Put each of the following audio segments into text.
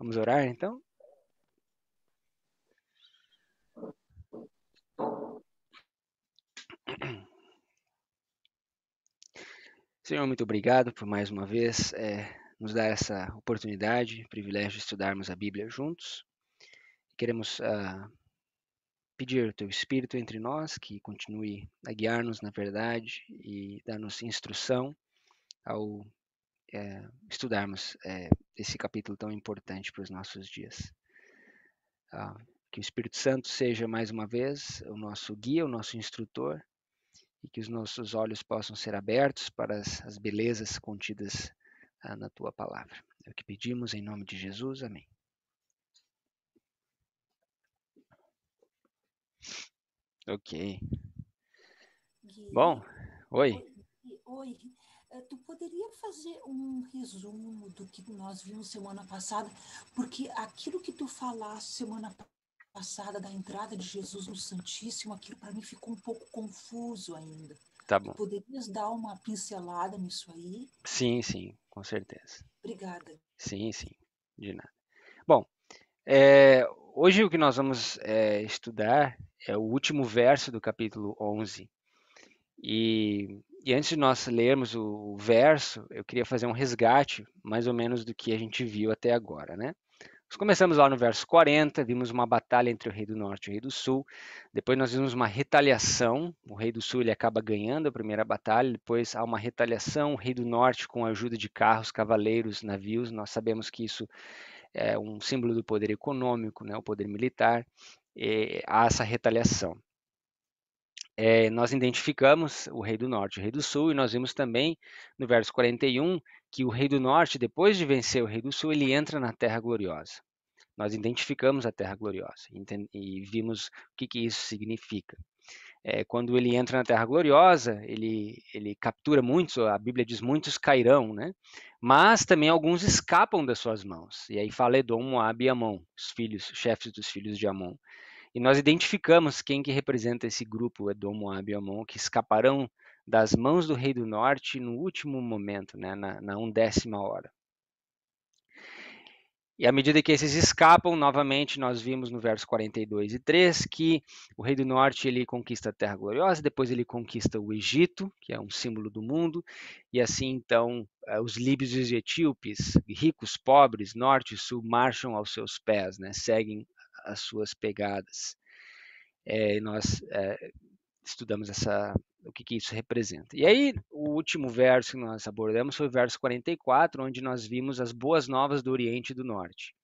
Vamos orar então? Senhor, muito obrigado por mais uma vez é, nos dar essa oportunidade, privilégio de estudarmos a Bíblia juntos. Queremos uh, pedir o Teu Espírito entre nós, que continue a guiar-nos na verdade e dar-nos instrução ao é, estudarmos é, esse capítulo tão importante para os nossos dias. Ah, que o Espírito Santo seja mais uma vez o nosso guia, o nosso instrutor, e que os nossos olhos possam ser abertos para as, as belezas contidas ah, na tua palavra. É o que pedimos em nome de Jesus. Amém. Ok. Bom, oi. Oi. oi. Eh, tu poderia fazer um resumo do que nós vimos semana passada, porque aquilo que tu falaste semana passada da entrada de Jesus no Santíssimo, aquilo para mim ficou um pouco confuso ainda. Tá bom. Tu poderias dar uma pincelada nisso aí? Sim, sim, com certeza. Obrigada. Sim, sim, de nada. Bom, é, hoje o que nós vamos é, estudar é o último verso do capítulo 11. E e antes de nós lermos o verso, eu queria fazer um resgate mais ou menos do que a gente viu até agora, né? Nós começamos lá no verso 40, vimos uma batalha entre o rei do norte e o rei do sul. Depois nós vimos uma retaliação. O rei do sul ele acaba ganhando a primeira batalha, depois há uma retaliação, o rei do norte com a ajuda de carros, cavaleiros, navios. Nós sabemos que isso é um símbolo do poder econômico, né, o poder militar. há essa retaliação é, nós identificamos o rei do norte e o rei do sul, e nós vimos também no verso 41 que o rei do norte, depois de vencer o rei do sul, ele entra na terra gloriosa. Nós identificamos a terra gloriosa e vimos o que, que isso significa. É, quando ele entra na terra gloriosa, ele, ele captura muitos, a Bíblia diz muitos cairão, né? mas também alguns escapam das suas mãos. E aí fala Edom, Moab e Amon, os filhos, chefes dos filhos de Amon. E nós identificamos quem que representa esse grupo Edom, Moab e Amon, que escaparão das mãos do rei do norte no último momento, né, na, na undécima hora. E à medida que esses escapam, novamente nós vimos no verso 42 e 3 que o rei do norte ele conquista a terra gloriosa, depois ele conquista o Egito, que é um símbolo do mundo, e assim então eh, os líbios e os etíopes, ricos, pobres, norte e sul, marcham aos seus pés, né? seguem as suas pegadas. É, nós é, estudamos essa, o que, que, isso representa. E aí, o último verso que nós abordamos foi o verso 44, onde nós vimos as boas novas do Oriente e do Norte.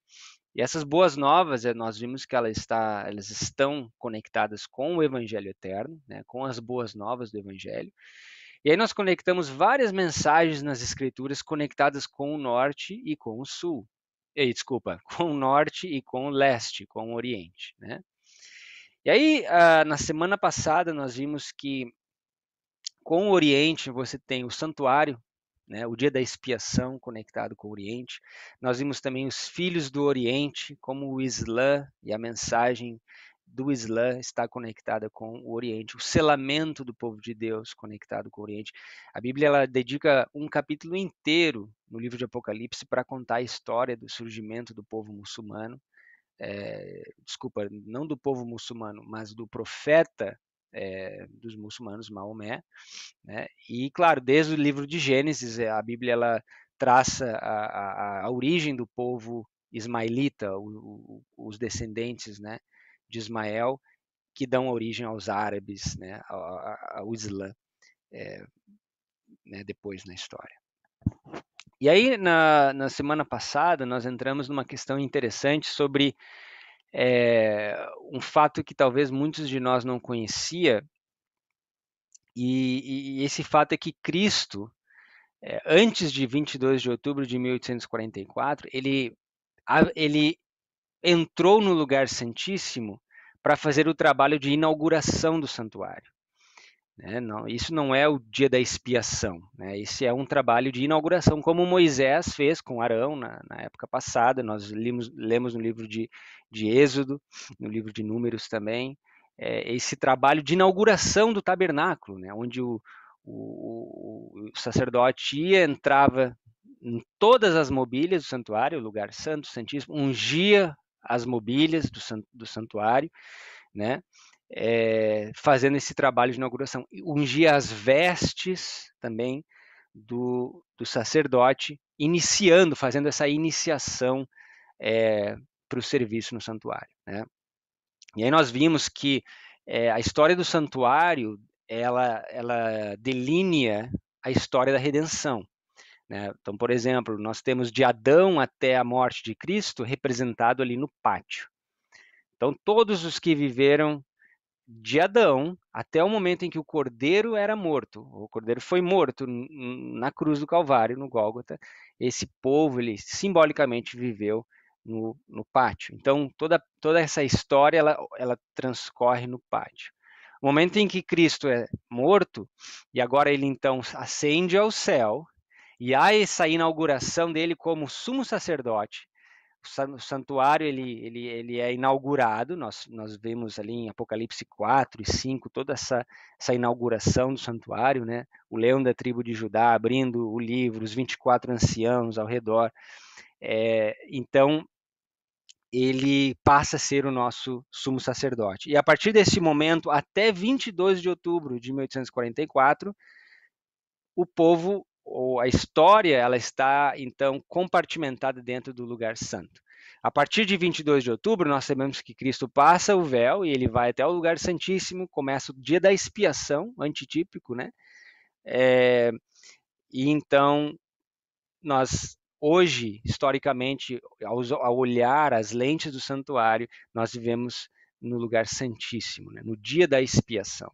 E essas boas novas, eh, nós vimos que ela está, elas estão conectadas com o Evangelho Eterno, né, com as boas novas do Evangelho. E aí nós conectamos várias mensagens nas Escrituras conectadas com o Norte e com o Sul desculpa, com o norte e com o leste, com o oriente, né? E aí, ah, na semana passada, nós vimos que com o Oriente você tem o santuário, né, o dia da expiação conectado com o Oriente. Nós vimos também os filhos do Oriente, como o Islã e a mensagem do Islã está conectada com o Oriente, o selamento do povo de Deus conectado com o Oriente. A Bíblia ela dedica um capítulo inteiro no livro de Apocalipse para contar a história do surgimento do povo muçulmano. É, desculpa, não do povo muçulmano, mas do profeta é, dos muçulmanos, Maomé. Né? E, claro, desde o livro de Gênesis, eh, a Bíblia ela traça a, a, a origem do povo ismaelita, o, o, os descendentes, né? de Ismael, que dão origem aos árabes, né, ao, ao Islã, é, né, depois na história. E aí, na, na, semana passada, nós entramos numa questão interessante sobre é, um fato que talvez muitos de nós não conhecia, e, e esse fato é que Cristo, é, antes de 22 de outubro de 1844, ele, ele entrou no lugar santíssimo para fazer o trabalho de inauguração do santuário. Né? Não, isso não é o dia da expiação, né? esse é um trabalho de inauguração, como Moisés fez com Arão na, na época passada, nós limos, lemos no livro de, de Êxodo, no livro de Números também, é, esse trabalho de inauguração do tabernáculo, né? onde o, o, o, sacerdote ia, entrava em todas as mobílias do santuário, o lugar santo, santíssimo, ungia as mobílias do, san, do santuário, né? É, fazendo esse trabalho de inauguração. Ungir as vestes também do, do sacerdote, iniciando, fazendo essa iniciação é, para o serviço no santuário. Né? E aí nós vimos que é, a história do santuário ela, ela delinea a história da redenção. Né? Então, por exemplo, nós temos de Adão até a morte de Cristo representado ali no pátio. Então, todos os que viveram de Adão até o momento em que o cordeiro era morto, o cordeiro foi morto na cruz do Calvário, no Gólgota, esse povo ele simbolicamente viveu no, no pátio. Então, toda, toda essa história ela, ela transcorre no pátio. O momento em que Cristo é morto, e agora ele então ascende ao céu, e há essa inauguração dele como sumo sacerdote. O santuário ele, ele, ele é inaugurado, nós, nós vemos ali em Apocalipse 4 e 5 toda essa, essa inauguração do santuário, né? o leão da tribo de Judá abrindo o livro, os 24 anciãos ao redor. É, então, ele passa a ser o nosso sumo sacerdote. E a partir desse momento, até 22 de outubro de 1844, o povo ou a história ela está então compartimentada dentro do lugar santo. A partir de 22 de outubro, nós sabemos que Cristo passa o véu e ele vai até o lugar santíssimo, começa o dia da expiação, antitípico, né? É, e então, nós hoje, historicamente, ao, ao, olhar as lentes do santuário, nós vivemos no lugar santíssimo, né? no dia da expiação.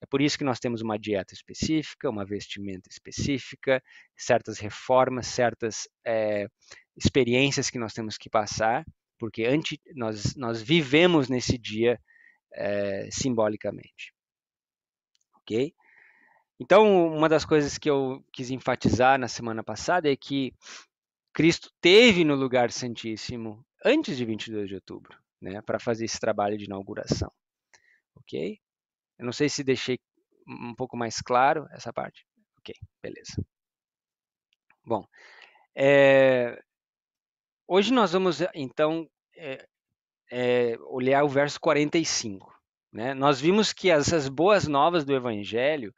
É por isso que nós temos uma dieta específica, uma vestimenta específica, certas reformas, certas é, experiências que nós temos que passar, porque antes, nós, nós vivemos nesse dia é, simbolicamente. Ok? Então, uma das coisas que eu quis enfatizar na semana passada é que Cristo teve no lugar santíssimo antes de 22 de outubro, né, para fazer esse trabalho de inauguração. OK? Eu não sei se deixei um pouco mais claro essa parte. Ok, beleza. Bom, é, hoje nós vamos então é, é, olhar o verso 45. Né? Nós vimos que essas boas novas do Evangelho,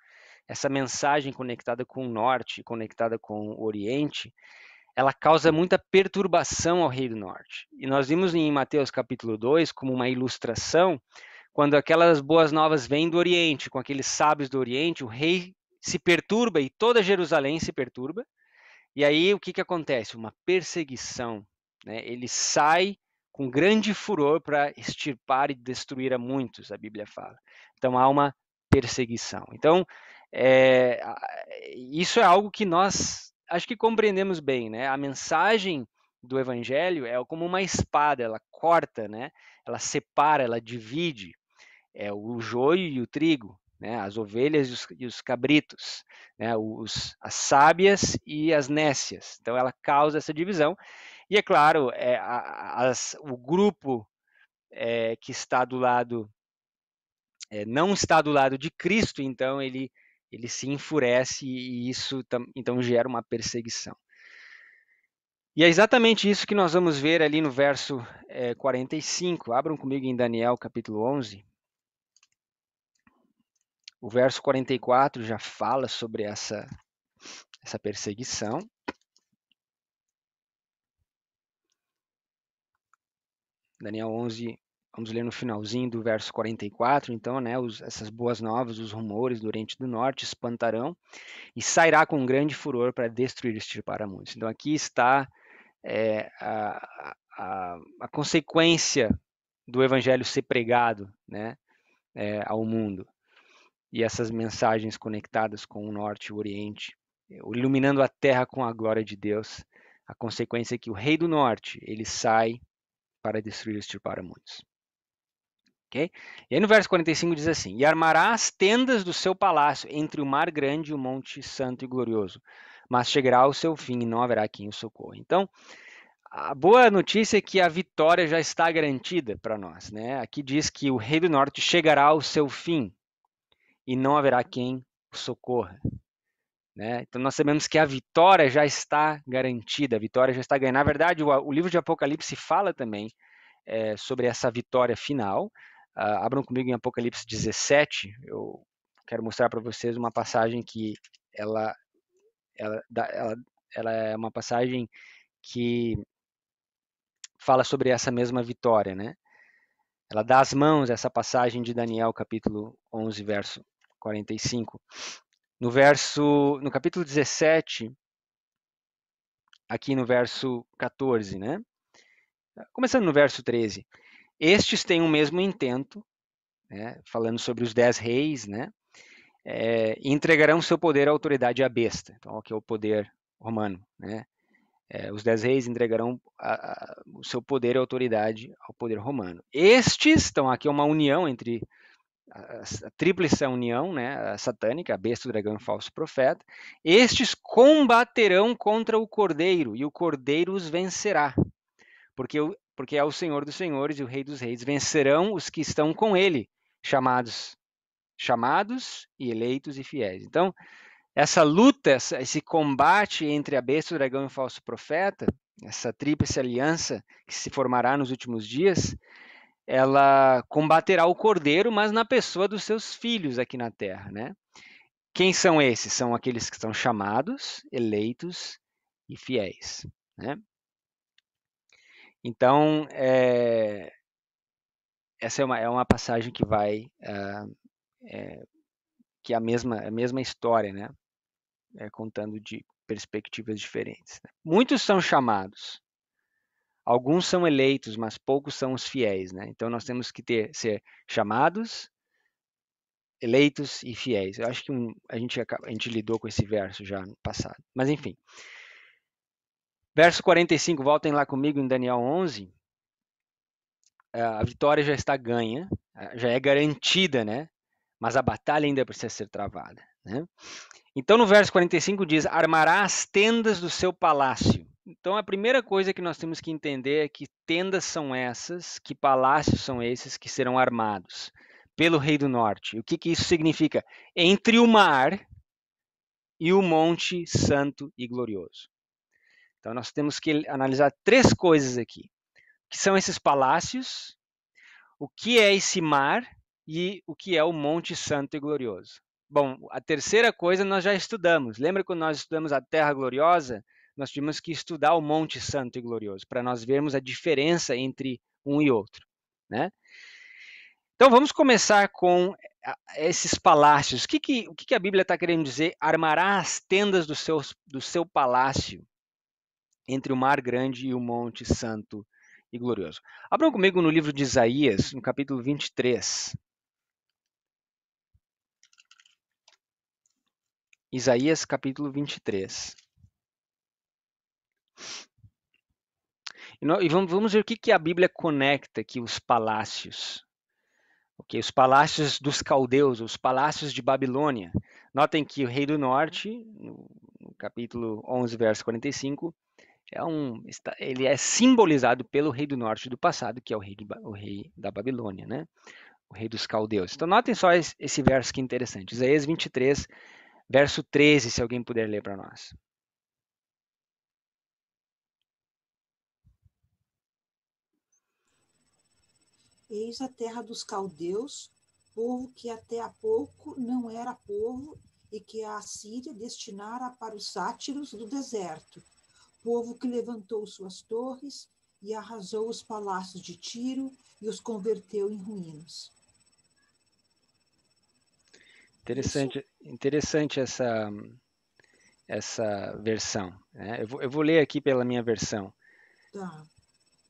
essa mensagem conectada com o Norte, conectada com o Oriente, ela causa muita perturbação ao Rei do Norte. E nós vimos em Mateus capítulo 2 como uma ilustração quando aquelas boas novas vêm do Oriente, com aqueles sábios do Oriente, o rei se perturba e toda Jerusalém se perturba. E aí o que, que acontece? Uma perseguição. Né? Ele sai com grande furor para extirpar e destruir a muitos, a Bíblia fala. Então há uma perseguição. Então, é, isso é algo que nós acho que compreendemos bem, né? A mensagem do evangelho é como uma espada, ela corta, né? Ela separa, ela divide é o joio e o trigo, né, as ovelhas e os, e os cabritos, né, os, as sábias e as nécias. Então, ela causa essa divisão. E, é claro, é, as, o grupo é, que está do lado, é, não está do lado de Cristo, então ele, ele se enfurece e isso então gera uma perseguição. E é exatamente isso que nós vamos ver ali no verso 45. É, Abram comigo em Daniel capítulo 11. O verso 44 já fala sobre essa, essa perseguição. Daniel 11, vamos ler no finalzinho do verso 44, então, né, os, essas boas novas, os rumores do Oriente do Norte espantarão e sairá com grande furor para destruir este extirpar Então, aqui está é, a, a, a, consequência do evangelho ser pregado né, é, ao mundo e essas mensagens conectadas com o norte e o oriente, eh, iluminando a terra com a glória de Deus. A consequência é que o rei do norte, ele sai para destruir os muitos. Okay? E aí no verso 45 diz assim: E armará as tendas do seu palácio entre o mar grande e o monte santo e glorioso, mas chegará ao seu fim e não haverá quem o socorra. Então, a boa notícia é que a vitória já está garantida para nós. Né? Aqui diz que o rei do norte chegará ao seu fim e não haverá quem o socorra. Né? Então nós sabemos que a vitória já está garantida, a vitória já está ganha. Na verdade, o, o livro de Apocalipse fala também é, sobre essa vitória final. Uh, abram comigo em Apocalipse 17. Eu quero mostrar para vocês uma passagem que ela, ela, ela, ela é uma passagem que fala sobre essa mesma vitória, né? Ela dá as mãos essa passagem de Daniel, capítulo 11, verso 45. No verso, no capítulo 17, aqui no verso 14, né? Começando no verso 13. Estes têm o mesmo intento, né? falando sobre os dez reis, né? É, entregarão seu poder à autoridade à besta, então, que é o poder romano, né? É, os dez reis entregarão a, a, o seu poder e autoridade ao poder romano. Estes, então aqui é uma união entre a, a tríplice união né, a satânica, a besta, o dragão e o falso profeta. Estes combaterão contra o cordeiro, e o cordeiro os vencerá, porque, o, porque é o Senhor dos senhores e o Rei dos reis. Vencerão os que estão com ele, chamados, chamados e eleitos e fiéis. Então, essa luta, esse combate entre a besta, o dragão e o falso profeta, essa tríplice aliança que se formará nos últimos dias, ela combaterá o cordeiro, mas na pessoa dos seus filhos aqui na terra, né? Quem são esses? São aqueles que são chamados, eleitos e fiéis, né? Então, é, essa é uma, é uma passagem que vai uh, é, que é a mesma a mesma história, né? é, contando de perspectivas diferentes. Né? Muitos são chamados, alguns são eleitos, mas poucos são os fiéis. Né? Então nós temos que ter, ser chamados, eleitos e fiéis. Eu acho que um, a, gente, a gente lidou com esse verso já no passado. Mas enfim. Verso 45, voltem lá comigo em Daniel 11. É, a vitória já está ganha, já é garantida, né? Mas a batalha ainda precisa ser travada. Né? Então, no verso 45 diz: Armará as tendas do seu palácio. Então, a primeira coisa que nós temos que entender é que tendas são essas, que palácios são esses que serão armados pelo rei do norte. O que, que isso significa? Entre o mar e o monte santo e glorioso. Então, nós temos que analisar três coisas aqui: que são esses palácios, o que é esse mar e o que é o monte santo e glorioso. Bom, a terceira coisa nós já estudamos. Lembra quando nós estudamos a Terra Gloriosa? Nós tivemos que estudar o Monte Santo e Glorioso para nós vermos a diferença entre um e outro, né? Então vamos começar com esses palácios. O que, que, o que, que a Bíblia está querendo dizer? Armará as tendas do seu, do seu palácio entre o Mar Grande e o Monte Santo e Glorioso. Abram comigo no livro de Isaías, no capítulo 23. Isaías capítulo 23. E vamos ver o que a Bíblia conecta aqui, os palácios. Okay, os palácios dos caldeus, os palácios de Babilônia. Notem que o rei do norte, no capítulo 11, verso 45, é um, ele é simbolizado pelo rei do norte do passado, que é o rei, de, o rei da Babilônia, né? o rei dos caldeus. Então, notem só esse, esse verso que é interessante. Isaías 23, verso 13, se alguém puder ler para nós. Eis a terra dos caldeus, povo que até há pouco não era povo e que a Assíria destinara para os sátiros do deserto, povo que levantou suas torres e arrasou os palácios de Tiro e os converteu em ruínas. Interessante, Isso. interessante essa, essa versão. Né? Eu, vou, eu, vou, ler aqui pela minha versão. Tá.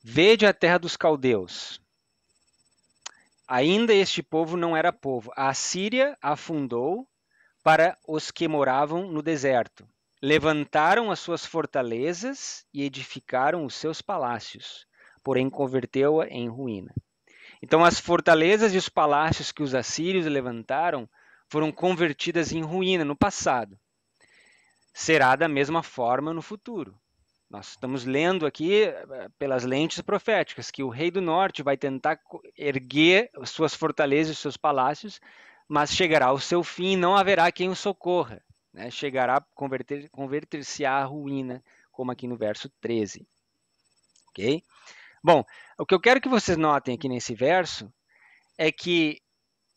Vede a terra dos caldeus. Ainda este povo não era povo. A Síria afundou para os que moravam no deserto. Levantaram as suas fortalezas e edificaram os seus palácios, porém converteu-a em ruína. Então, as fortalezas e os palácios que os assírios levantaram foram convertidas em ruína no passado. Será da mesma forma no futuro. Nós estamos lendo aqui eh, pelas lentes proféticas que o rei do norte vai tentar erguer suas fortalezas, seus palácios, mas chegará ao seu fim e não haverá quem o socorra. Né? Chegará a converter, converter-se à ruína, como aqui no verso 13. Ok? Bom, o que eu quero que vocês notem aqui nesse verso é que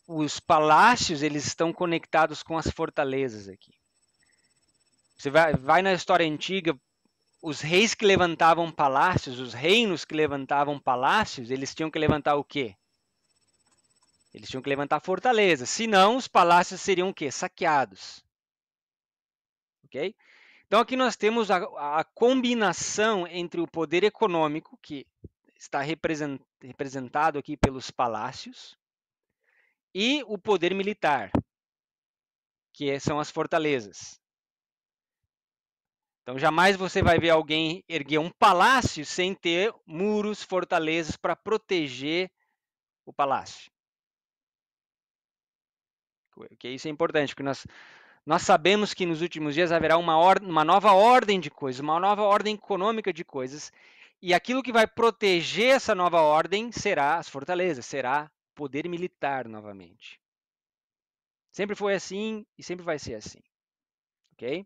os palácios eles estão conectados com as fortalezas aqui. Você vai, vai na história antiga, os reis que levantavam palácios, os reinos que levantavam palácios, eles tinham que levantar o quê? Eles tinham que levantar fortalezas, senão os palácios seriam o quê? Saqueados. OK? Então aqui nós temos a, a combinação entre o poder econômico que está representado aqui pelos palácios e o poder militar, que é, são as fortalezas. Então, jamais você vai ver alguém erguer um palácio sem ter muros, fortalezas para proteger o palácio. que isso é importante, porque nós, nós sabemos que nos últimos dias haverá uma, or, uma nova ordem de coisas, uma nova ordem econômica de coisas, e aquilo que vai proteger essa nova ordem será as fortalezas, será poder militar novamente. Sempre foi assim e sempre vai ser assim. Ok?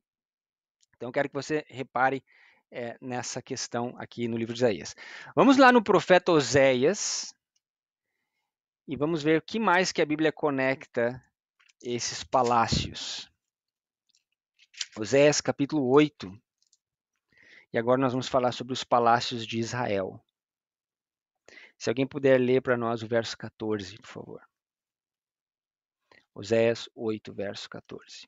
Então, quero que você repare é, nessa questão aqui no livro de Isaías. Vamos lá no profeta Oséias e vamos ver o que mais que a Bíblia conecta esses palácios. Oséias capítulo 8. E agora nós vamos falar sobre os palácios de Israel. Se alguém puder ler para nós o verso 14, por favor. Oséias 8, verso 14.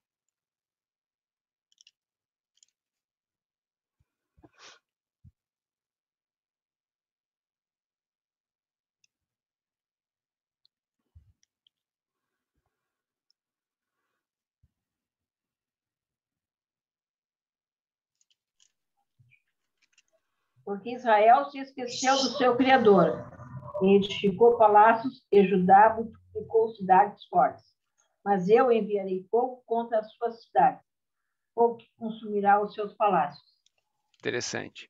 porque Israel se esqueceu do seu Criador. E edificou palácios e Judá multiplicou cidades fortes. Mas eu enviarei fogo contra as suas cidades, fogo que consumirá os seus palácios. Interessante.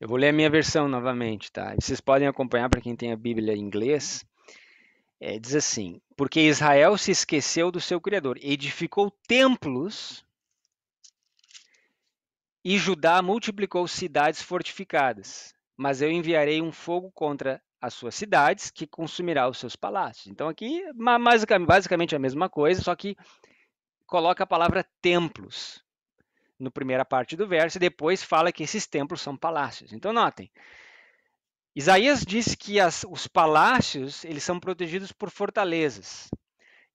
Eu vou ler a minha versão novamente, tá? Vocês podem acompanhar para quem tem a Bíblia em inglês. É, diz assim: Porque Israel se esqueceu do seu Criador, edificou templos e Judá multiplicou cidades fortificadas, mas eu enviarei um fogo contra as suas cidades, que consumirá os seus palácios. Então, aqui, basicamente a mesma coisa, só que coloca a palavra templos na primeira parte do verso, e depois fala que esses templos são palácios. Então, notem, Isaías disse que as, os palácios eles são protegidos por fortalezas.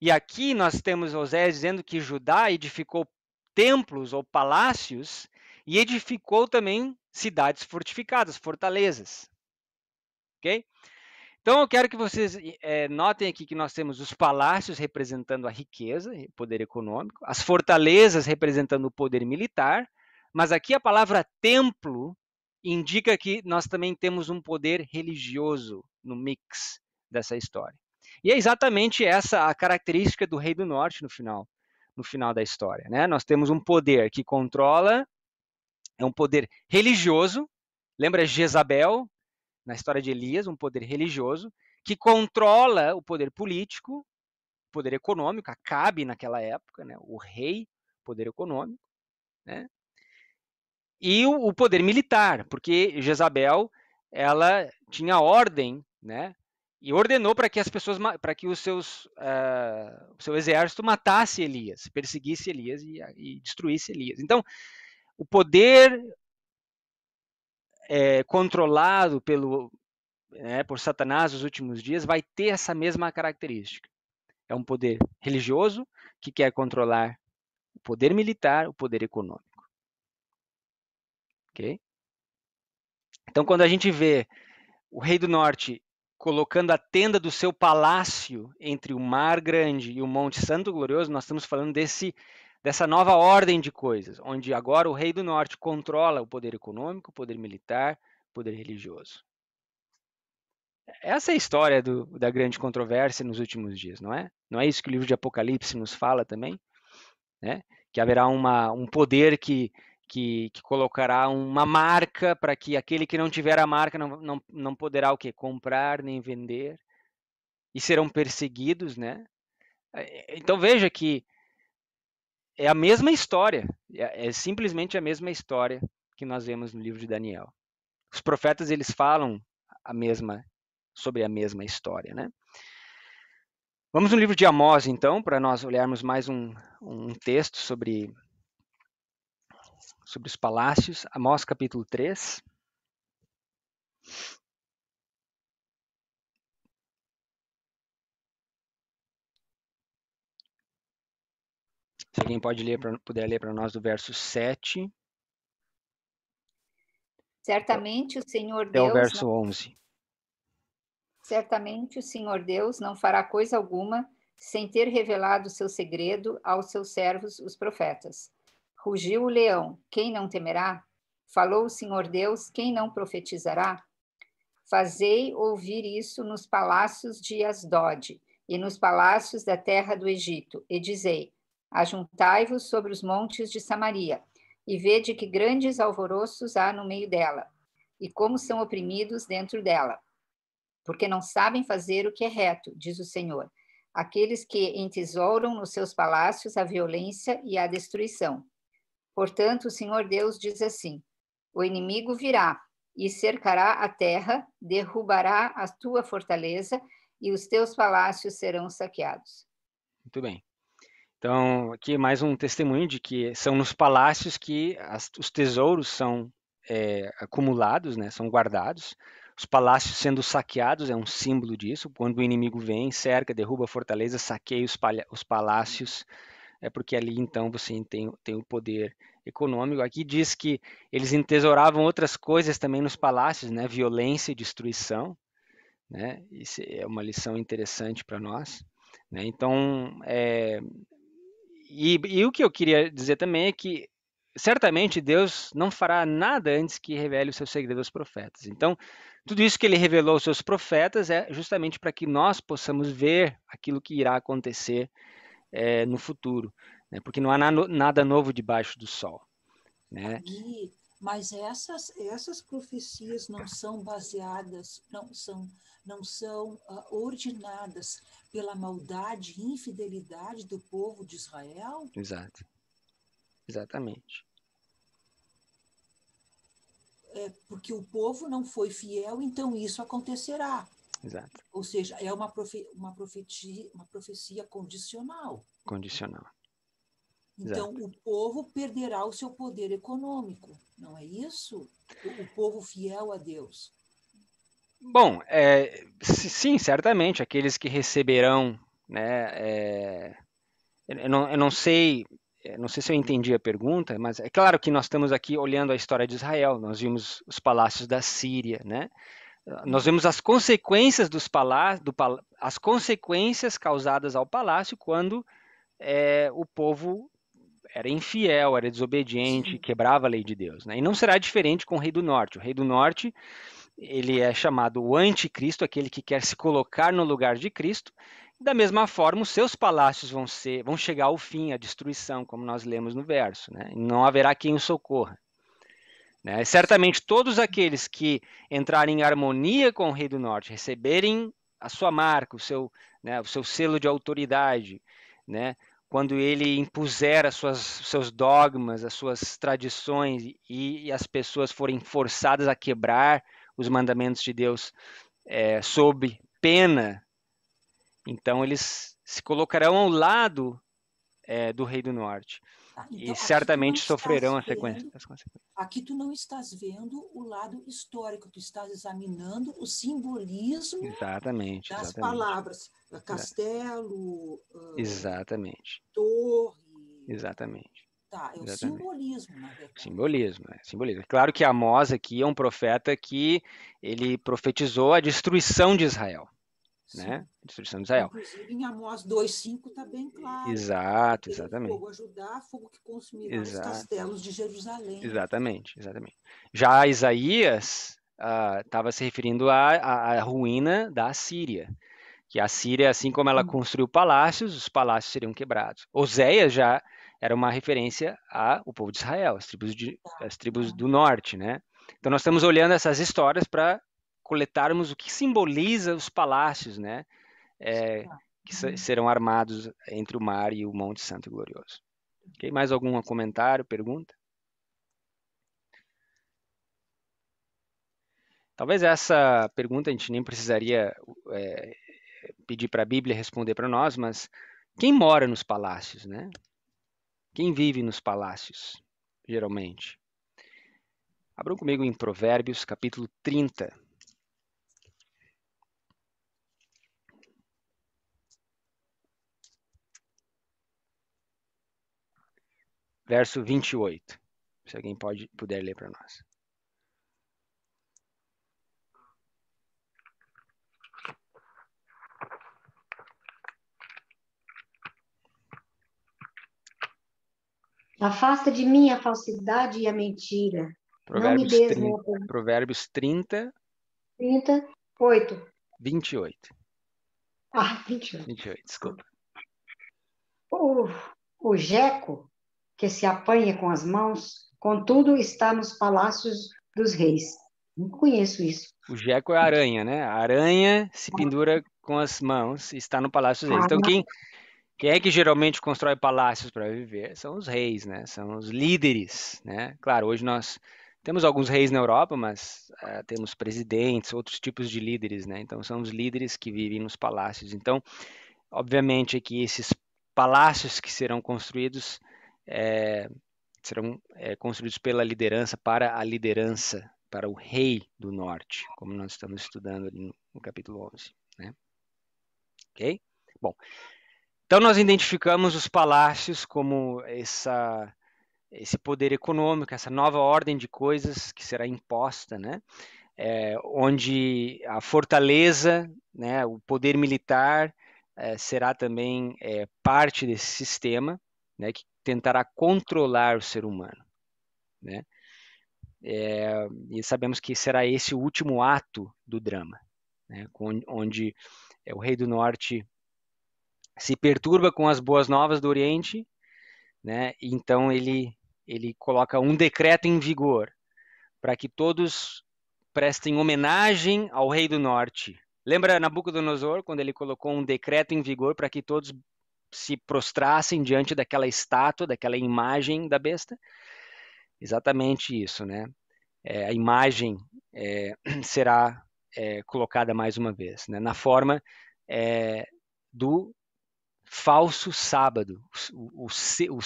E aqui nós temos Osés dizendo que Judá edificou templos ou palácios e edificou também cidades fortificadas, fortalezas. Ok? Então eu quero que vocês é, notem aqui que nós temos os palácios representando a riqueza, poder econômico, as fortalezas representando o poder militar, mas aqui a palavra templo indica que nós também temos um poder religioso no mix dessa história. E é exatamente essa a característica do Rei do Norte no final, no final da história, né? Nós temos um poder que controla é um poder religioso, lembra Jezabel, na história de Elias, um poder religioso, que controla o poder político, o poder econômico, Acabe naquela época, né? o rei, poder econômico, né? e o, o poder militar, porque Jezabel ela tinha ordem, né? e ordenou para que as pessoas, para que os seus, uh, o seu exército matasse Elias, perseguisse Elias e, e destruísse Elias. Então, o poder é, controlado pelo, né, por Satanás nos últimos dias vai ter essa mesma característica. É um poder religioso que quer controlar o poder militar, o poder econômico. Ok? Então, quando a gente vê o rei do norte colocando a tenda do seu palácio entre o Mar Grande e o Monte Santo Glorioso, nós estamos falando desse dessa nova ordem de coisas, onde agora o rei do norte controla o poder econômico, o poder militar, o poder religioso. Essa é a história do, da grande controvérsia nos últimos dias, não é? Não é isso que o livro de Apocalipse nos fala também? Né? Que haverá uma, um poder que, que, que colocará uma marca para que aquele que não tiver a marca não, não, não poderá o quê? Comprar nem vender e serão perseguidos, né? É, então veja que é a mesma história, é, é simplesmente a mesma história que nós vemos no livro de Daniel. Os profetas eles falam a mesma sobre a mesma história, né? Vamos no livro de Amós, então, para nós olharmos mais um, um texto sobre, sobre os palácios. Amós, capítulo 3. Se alguém pode ler, pra, puder ler para nós do verso 7. Certamente o Senhor Deus. É o verso não... 11. Certamente o Senhor Deus não fará coisa alguma sem ter revelado o seu segredo aos seus servos, os profetas. Rugiu o leão, quem não temerá? Falou o Senhor Deus, quem não profetizará? Fazei ouvir isso nos palácios de Asdod e nos palácios da terra do Egito, e dizei: Ajuntai-vos sobre os montes de Samaria, e vede que grandes alvoroços há no meio dela, e como são oprimidos dentro dela. Porque não sabem fazer o que é reto, diz o Senhor, aqueles que entesouram nos seus palácios a violência e a destruição. Portanto, o Senhor Deus diz assim: O inimigo virá e cercará a terra, derrubará a tua fortaleza, e os teus palácios serão saqueados. Muito bem. Então, aqui mais um testemunho de que são nos palácios que as, os tesouros são é, acumulados, né, são guardados. Os palácios sendo saqueados é um símbolo disso. Quando o inimigo vem, cerca, derruba a fortaleza, saqueia os, os palácios, é porque ali então você tem, tem o poder econômico. Aqui diz que eles entesouravam outras coisas também nos palácios, né, violência e destruição. Né? Isso é uma lição interessante para nós. Né? Então, é, e, e o que eu queria dizer também é que certamente Deus não fará nada antes que revele o seu segredo aos profetas. Então, tudo isso que ele revelou aos seus profetas é justamente para que nós possamos ver aquilo que irá acontecer é, no futuro, né? porque não há na, nada novo debaixo do sol. Né? mas essas, essas profecias não são baseadas, não são não são uh, ah, ordenadas pela maldade e infidelidade do povo de Israel? Exato. Exatamente. É porque o povo não foi fiel, então isso acontecerá. Exato. Ou seja, é uma, profe uma, profetia, uma profecia condicional. Condicional. Então, Exato. o povo perderá o seu poder econômico, não é isso? O, o povo fiel a Deus. Bom, é, sim, certamente, aqueles que receberão, né, é, eu, não, eu não sei é, não sei se eu entendi a pergunta, mas é claro que nós estamos aqui olhando a história de Israel, nós vimos os palácios da Síria, né? Nós vemos as consequências dos palácios, do, as consequências causadas ao palácio quando é, o povo era infiel, era desobediente, Sim. quebrava a lei de Deus. Né? E não será diferente com o rei do norte. O rei do norte, ele é chamado o anticristo, aquele que quer se colocar no lugar de Cristo. Da mesma forma, os seus palácios vão ser, vão chegar ao fim, à destruição, como nós lemos no verso, né? Não haverá quem o socorra. Né? Certamente todos aqueles que entrarem em harmonia com o Rei do Norte, receberem a sua marca, o seu, né, o seu selo de autoridade, né? quando ele impuser as suas, seus dogmas, as suas tradições e, e as pessoas forem forçadas a quebrar os mandamentos de Deus é, sob pena, então eles se colocarão ao lado é, do rei do norte. Tá, então, e certamente sofrerão as, sequência, as consequências. Aqui tu não estás vendo o lado histórico, tu estás examinando o simbolismo exatamente, das exatamente. palavras. Castelo, exatamente. Uh, torre. Exatamente. Tá, é o Exatamente. simbolismo, na verdade. Simbolismo, é, simbolismo. Claro que Amós aqui é um profeta que ele profetizou a destruição de Israel. Né? destruição de Israel. Inclusive em Amós 2,5 está bem claro. Exato, exatamente. Fogo ajudar, fogo que consumirá os castelos de Jerusalém. Exatamente, exatamente. Já Isaías estava ah, uh, se referindo à, à, à ruína da Síria que a Síria, assim como ela hum. construiu palácios, os palácios seriam quebrados. Oséias já era uma referência ao povo de Israel, as tribos, de, tá. as tribos do norte, né? Então nós estamos olhando essas histórias para coletarmos o que simboliza os palácios, né? É, que uhum. serão armados entre o mar e o Monte Santo e Glorioso. Okay? Mais algum comentário, pergunta? Talvez essa pergunta a gente nem precisaria é, pedir para a Bíblia responder para nós, mas quem mora nos palácios, né? Quem vive nos palácios, geralmente? Abram comigo em Provérbios, capítulo 30. Verso 28. Se alguém pode, puder ler para nós. Afasta de mim a falsidade e a mentira. Provérbios, Não me des 30, provérbios 30. 30, 8. 28. Ah, 28. 28, desculpa. O, o Jeco, que se apanha com as mãos, contudo está nos palácios dos reis. Não conheço isso. O Jeco é a aranha, né? A aranha se pendura com as mãos e está no palácio dos reis. Então, ah, quem, quem é que geralmente constrói palácios para viver? São os reis, né? São os líderes, né? Claro, hoje nós temos alguns reis na Europa, mas uh, temos presidentes, outros tipos de líderes, né? Então são os líderes que vivem nos palácios. Então, obviamente é que esses palácios que serão construídos é, serão é, construídos pela liderança para a liderança para o rei do norte, como nós estamos estudando ali no, no capítulo 11, né? OK? Bom, então, nós identificamos os palácios como essa, esse poder econômico, essa nova ordem de coisas que será imposta, né? É, onde a fortaleza, né, o poder militar é, será também é, parte desse sistema, né, que tentará controlar o ser humano, né? É, e sabemos que será esse o último ato do drama, né, onde é, o rei do norte se perturba com as boas novas do Oriente, né? Então ele ele coloca um decreto em vigor para que todos prestem homenagem ao rei do norte. Lembra Nabucodonosor quando ele colocou um decreto em vigor para que todos se prostrassem diante daquela estátua, daquela imagem da besta? Exatamente isso, né? É, a imagem é, será é, colocada mais uma vez, né? na forma é, do falso sábado, o, o, o,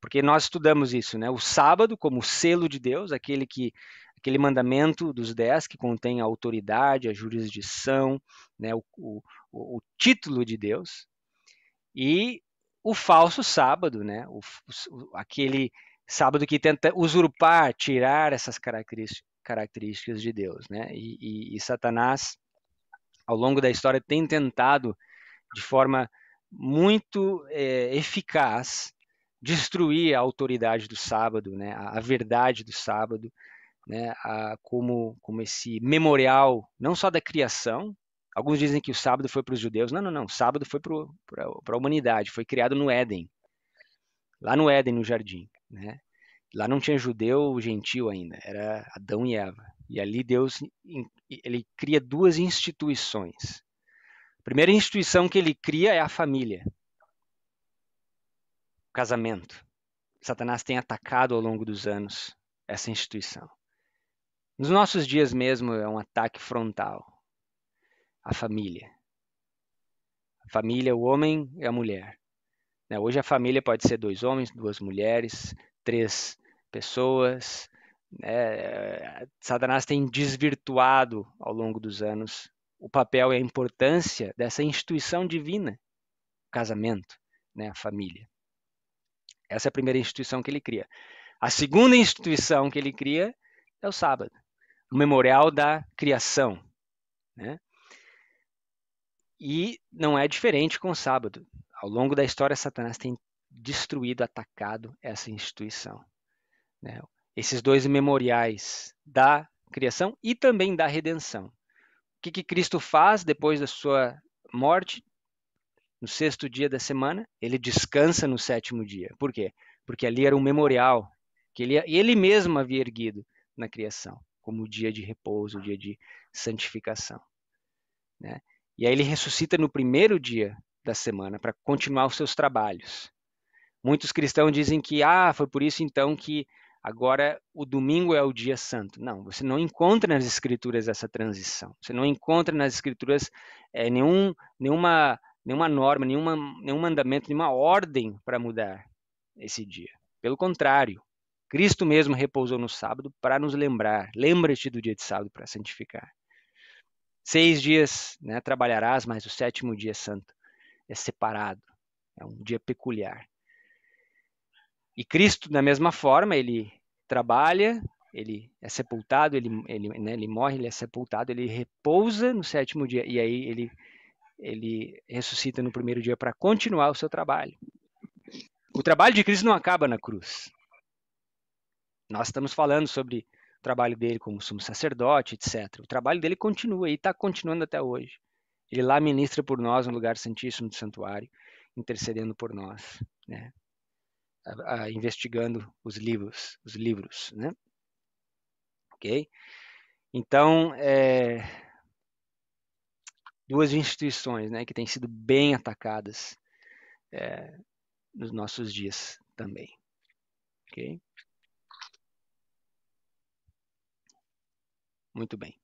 porque nós estudamos isso, né? O sábado como selo de Deus, aquele que aquele mandamento dos dez que contém a autoridade, a jurisdição, né? o, o, o título de Deus e o falso sábado, né? O, aquele sábado que tenta usurpar, tirar essas características de Deus, né? E, e, e Satanás, ao longo da história, tem tentado de forma muito é, eficaz destruir a autoridade do sábado, né, a, a verdade do sábado, né, a, como, como esse memorial, não só da criação, alguns dizem que o sábado foi para os judeus, não, não, não, o sábado foi para a humanidade, foi criado no Éden, lá no Éden, no jardim, né, lá não tinha judeu ou gentil ainda, era Adão e Eva, e ali Deus, ele cria duas instituições, a primeira instituição que ele cria é a família. O casamento. Satanás tem atacado ao longo dos anos essa instituição. Nos nossos dias mesmo é um ataque frontal à família. A família, o homem e a mulher. Né, hoje a família pode ser dois homens, duas mulheres, três pessoas. Né, eh, Satanás tem desvirtuado ao longo dos anos o papel e a importância dessa instituição divina, o casamento, né, a família. Essa é a primeira instituição que ele cria. A segunda instituição que ele cria é o sábado, o memorial da criação. Né? E não é diferente com o sábado. Ao longo da história, Satanás tem destruído, atacado essa instituição. Né? Esses dois memoriais da criação e também da redenção que, que Cristo faz depois da sua morte? No sexto dia da semana, ele descansa no sétimo dia. Por quê? Porque ali era um memorial que ele, ele mesmo havia erguido na criação, como o dia de repouso, o dia de santificação. Né? E aí ele ressuscita no primeiro dia da semana para continuar os seus trabalhos. Muitos cristãos dizem que ah, foi por isso então que agora o domingo é o dia santo. Não, você não encontra nas escrituras essa transição. Você não encontra nas escrituras é, nenhum, nenhuma, nenhuma norma, nenhuma, nenhum mandamento, nenhuma ordem para mudar esse dia. Pelo contrário, Cristo mesmo repousou no sábado para nos lembrar. Lembra-te do dia de sábado para santificar. Seis dias né, trabalharás, mas o sétimo dia santo é separado. É um dia peculiar. E Cristo, da mesma forma, ele trabalha, ele é sepultado, ele, ele, né, ele morre, ele é sepultado, ele repousa no sétimo dia e aí ele, ele ressuscita no primeiro dia para continuar o seu trabalho. O trabalho de Cristo não acaba na cruz. Nós estamos falando sobre o trabalho dele como sumo sacerdote, etc. O trabalho dele continua e está continuando até hoje. Ele lá ministra por nós no lugar santíssimo do santuário, intercedendo por nós. Né? a, a, investigando os livros, os livros, né? Ok? Então, é, duas instituições, né, que têm sido bem atacadas é, nos nossos dias também, ok? Muito bem.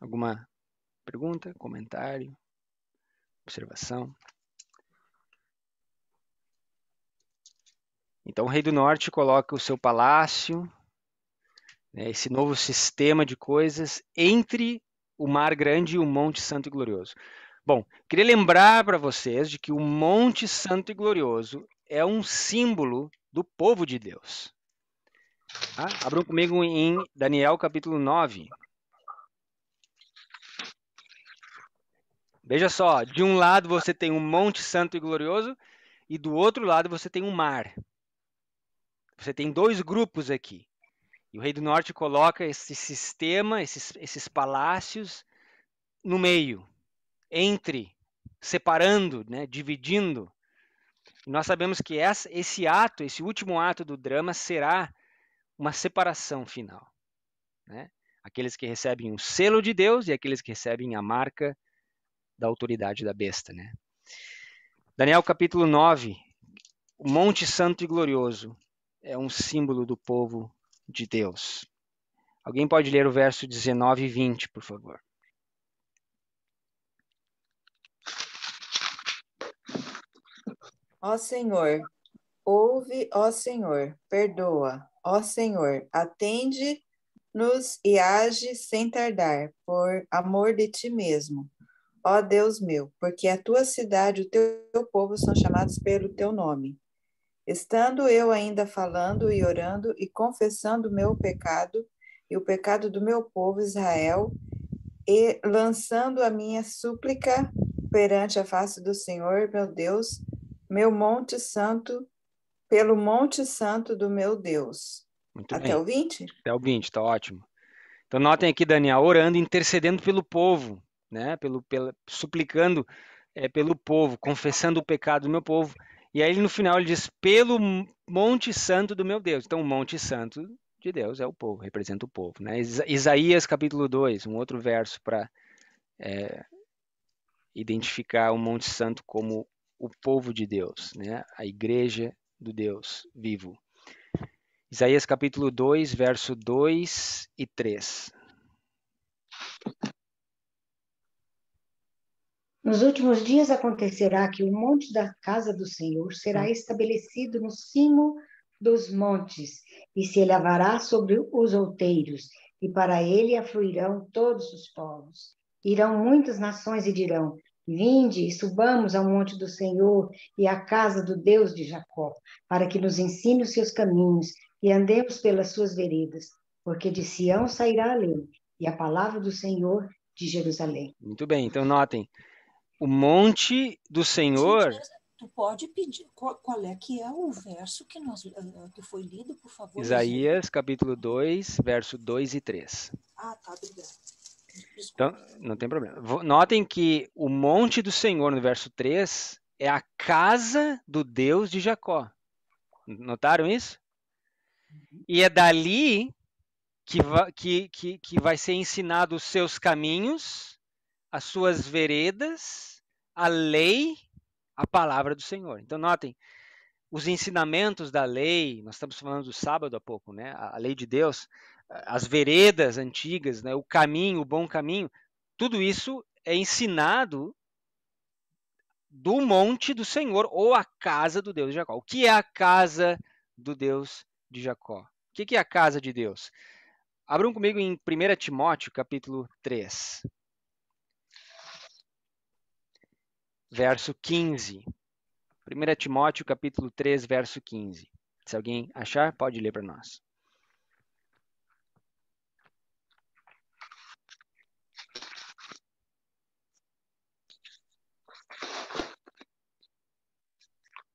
Alguma pergunta, comentário, observação? Então, o rei do norte coloca o seu palácio, né, esse novo sistema de coisas, entre o Mar Grande e o Monte Santo e Glorioso. Bom, queria lembrar para vocês de que o Monte Santo e Glorioso é um símbolo do povo de Deus. Tá? Abram comigo em Daniel capítulo 9. Veja só, de um lado você tem um monte santo e glorioso e do outro lado você tem um mar. Você tem dois grupos aqui. E o Rei do Norte coloca esse sistema, esses, esses palácios, no meio, entre, separando, né, dividindo. E nós sabemos que essa, esse ato, esse último ato do drama, será uma separação final. Né? Aqueles que recebem o selo de Deus e aqueles que recebem a marca da autoridade da besta. Né? Daniel capítulo 9, o Monte Santo e Glorioso é um símbolo do povo de Deus. Alguém pode ler o verso 19 e 20, por favor? Ó Senhor, ouve, ó Senhor, perdoa, ó Senhor, atende-nos e age sem tardar, por amor de ti mesmo. Ó Deus meu, porque a tua cidade, o teu povo são chamados pelo teu nome. Estando eu ainda falando e orando e confessando o meu pecado e o pecado do meu povo Israel, e lançando a minha súplica perante a face do Senhor, meu Deus, meu monte santo, pelo monte santo do meu Deus. Muito Até bem. o 20? Até o 20, está ótimo. Então notem aqui, Daniel, orando, intercedendo pelo povo, né? Pelo, pela, suplicando é, pelo povo, confessando o pecado do meu povo e aí no final ele diz: pelo Monte Santo do meu Deus. Então, o Monte Santo de Deus é o povo, representa o povo. Né? Isaías capítulo 2, um outro verso para é, identificar o Monte Santo como o povo de Deus, né? a igreja do Deus vivo. Isaías capítulo 2, verso 2 e 3. Nos últimos dias acontecerá que o monte da casa do Senhor será estabelecido no cimo dos montes e se elevará sobre os outeiros, e para ele afluirão todos os povos. Irão muitas nações e dirão: Vinde e subamos ao monte do Senhor e à casa do Deus de Jacó, para que nos ensine os seus caminhos e andemos pelas suas veredas, porque de Sião sairá a lei e a palavra do Senhor de Jerusalém. Muito bem, então notem o monte do Senhor. tu pode pedir qual, qual, é que é o verso que, nós, ah, que foi lido, por favor? Isaías, capítulo 2, verso 2 e 3. Ah, tá, obrigado. Então, não tem problema. Notem que o monte do Senhor, no verso 3, é a casa do Deus de Jacó. Notaram isso? E é dali que, que, que, que vai ser ensinado os seus caminhos as suas veredas, a lei, a palavra do Senhor. Então, notem, os ensinamentos da lei, nós estamos falando do sábado há pouco, né? A lei de Deus, as veredas antigas, né? o caminho, o bom caminho, tudo isso é ensinado do monte do Senhor ou a casa do Deus de Jacó. O que é a casa do Deus de Jacó? O que é a casa de Deus? Abram comigo em 1 Timóteo, capítulo 3. verso 15. 1 Timóteo, capítulo 3, verso 15. Se alguém achar, pode ler para nós.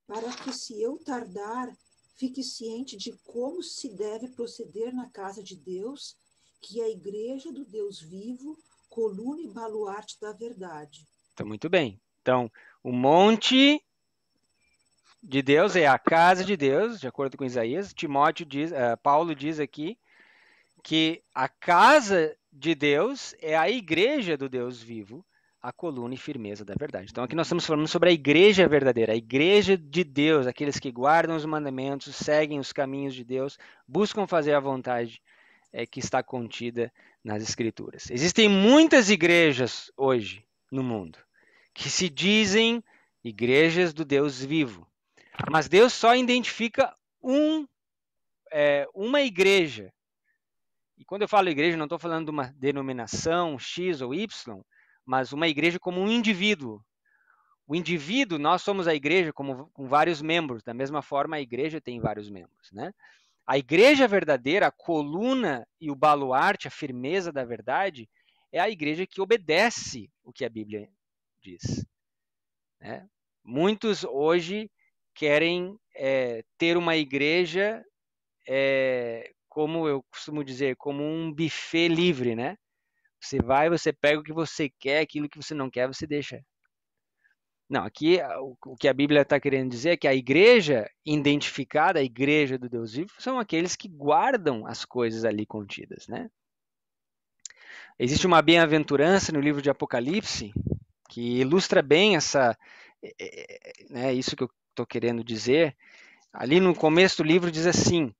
Para que, se eu tardar, fique ciente de como se deve proceder na casa de Deus, que é a igreja do Deus vivo, coluna e baluarte da verdade. Então, muito bem. Então, o monte de Deus é a casa de Deus, de acordo com Isaías. Timóteo diz, uh, Paulo diz aqui que a casa de Deus é a igreja do Deus vivo, a coluna e firmeza da verdade. Então aqui nós estamos falando sobre a igreja verdadeira, a igreja de Deus, aqueles que guardam os mandamentos, seguem os caminhos de Deus, buscam fazer a vontade é, que está contida nas escrituras. Existem muitas igrejas hoje no mundo que se dizem igrejas do Deus vivo. Mas Deus só identifica um, é, uma igreja. E quando eu falo igreja, não estou falando de uma denominação X ou Y, mas uma igreja como um indivíduo. O indivíduo, nós somos a igreja como, com vários membros, da mesma forma a igreja tem vários membros. Né? A igreja verdadeira, a coluna e o baluarte, a firmeza da verdade, é a igreja que obedece o que a Bíblia né? Muitos hoje querem é, ter uma igreja, é, como eu costumo dizer, como um buffet livre, né? Você vai, você pega o que você quer, aquilo que você não quer, você deixa. Não, aqui o que a Bíblia está querendo dizer é que a igreja identificada, a igreja do Deus vivo, são aqueles que guardam as coisas ali contidas, né? Existe uma bem-aventurança no livro de Apocalipse que ilustra bem essa, é, é, né, isso que eu estou querendo dizer. Ali no começo do livro diz assim,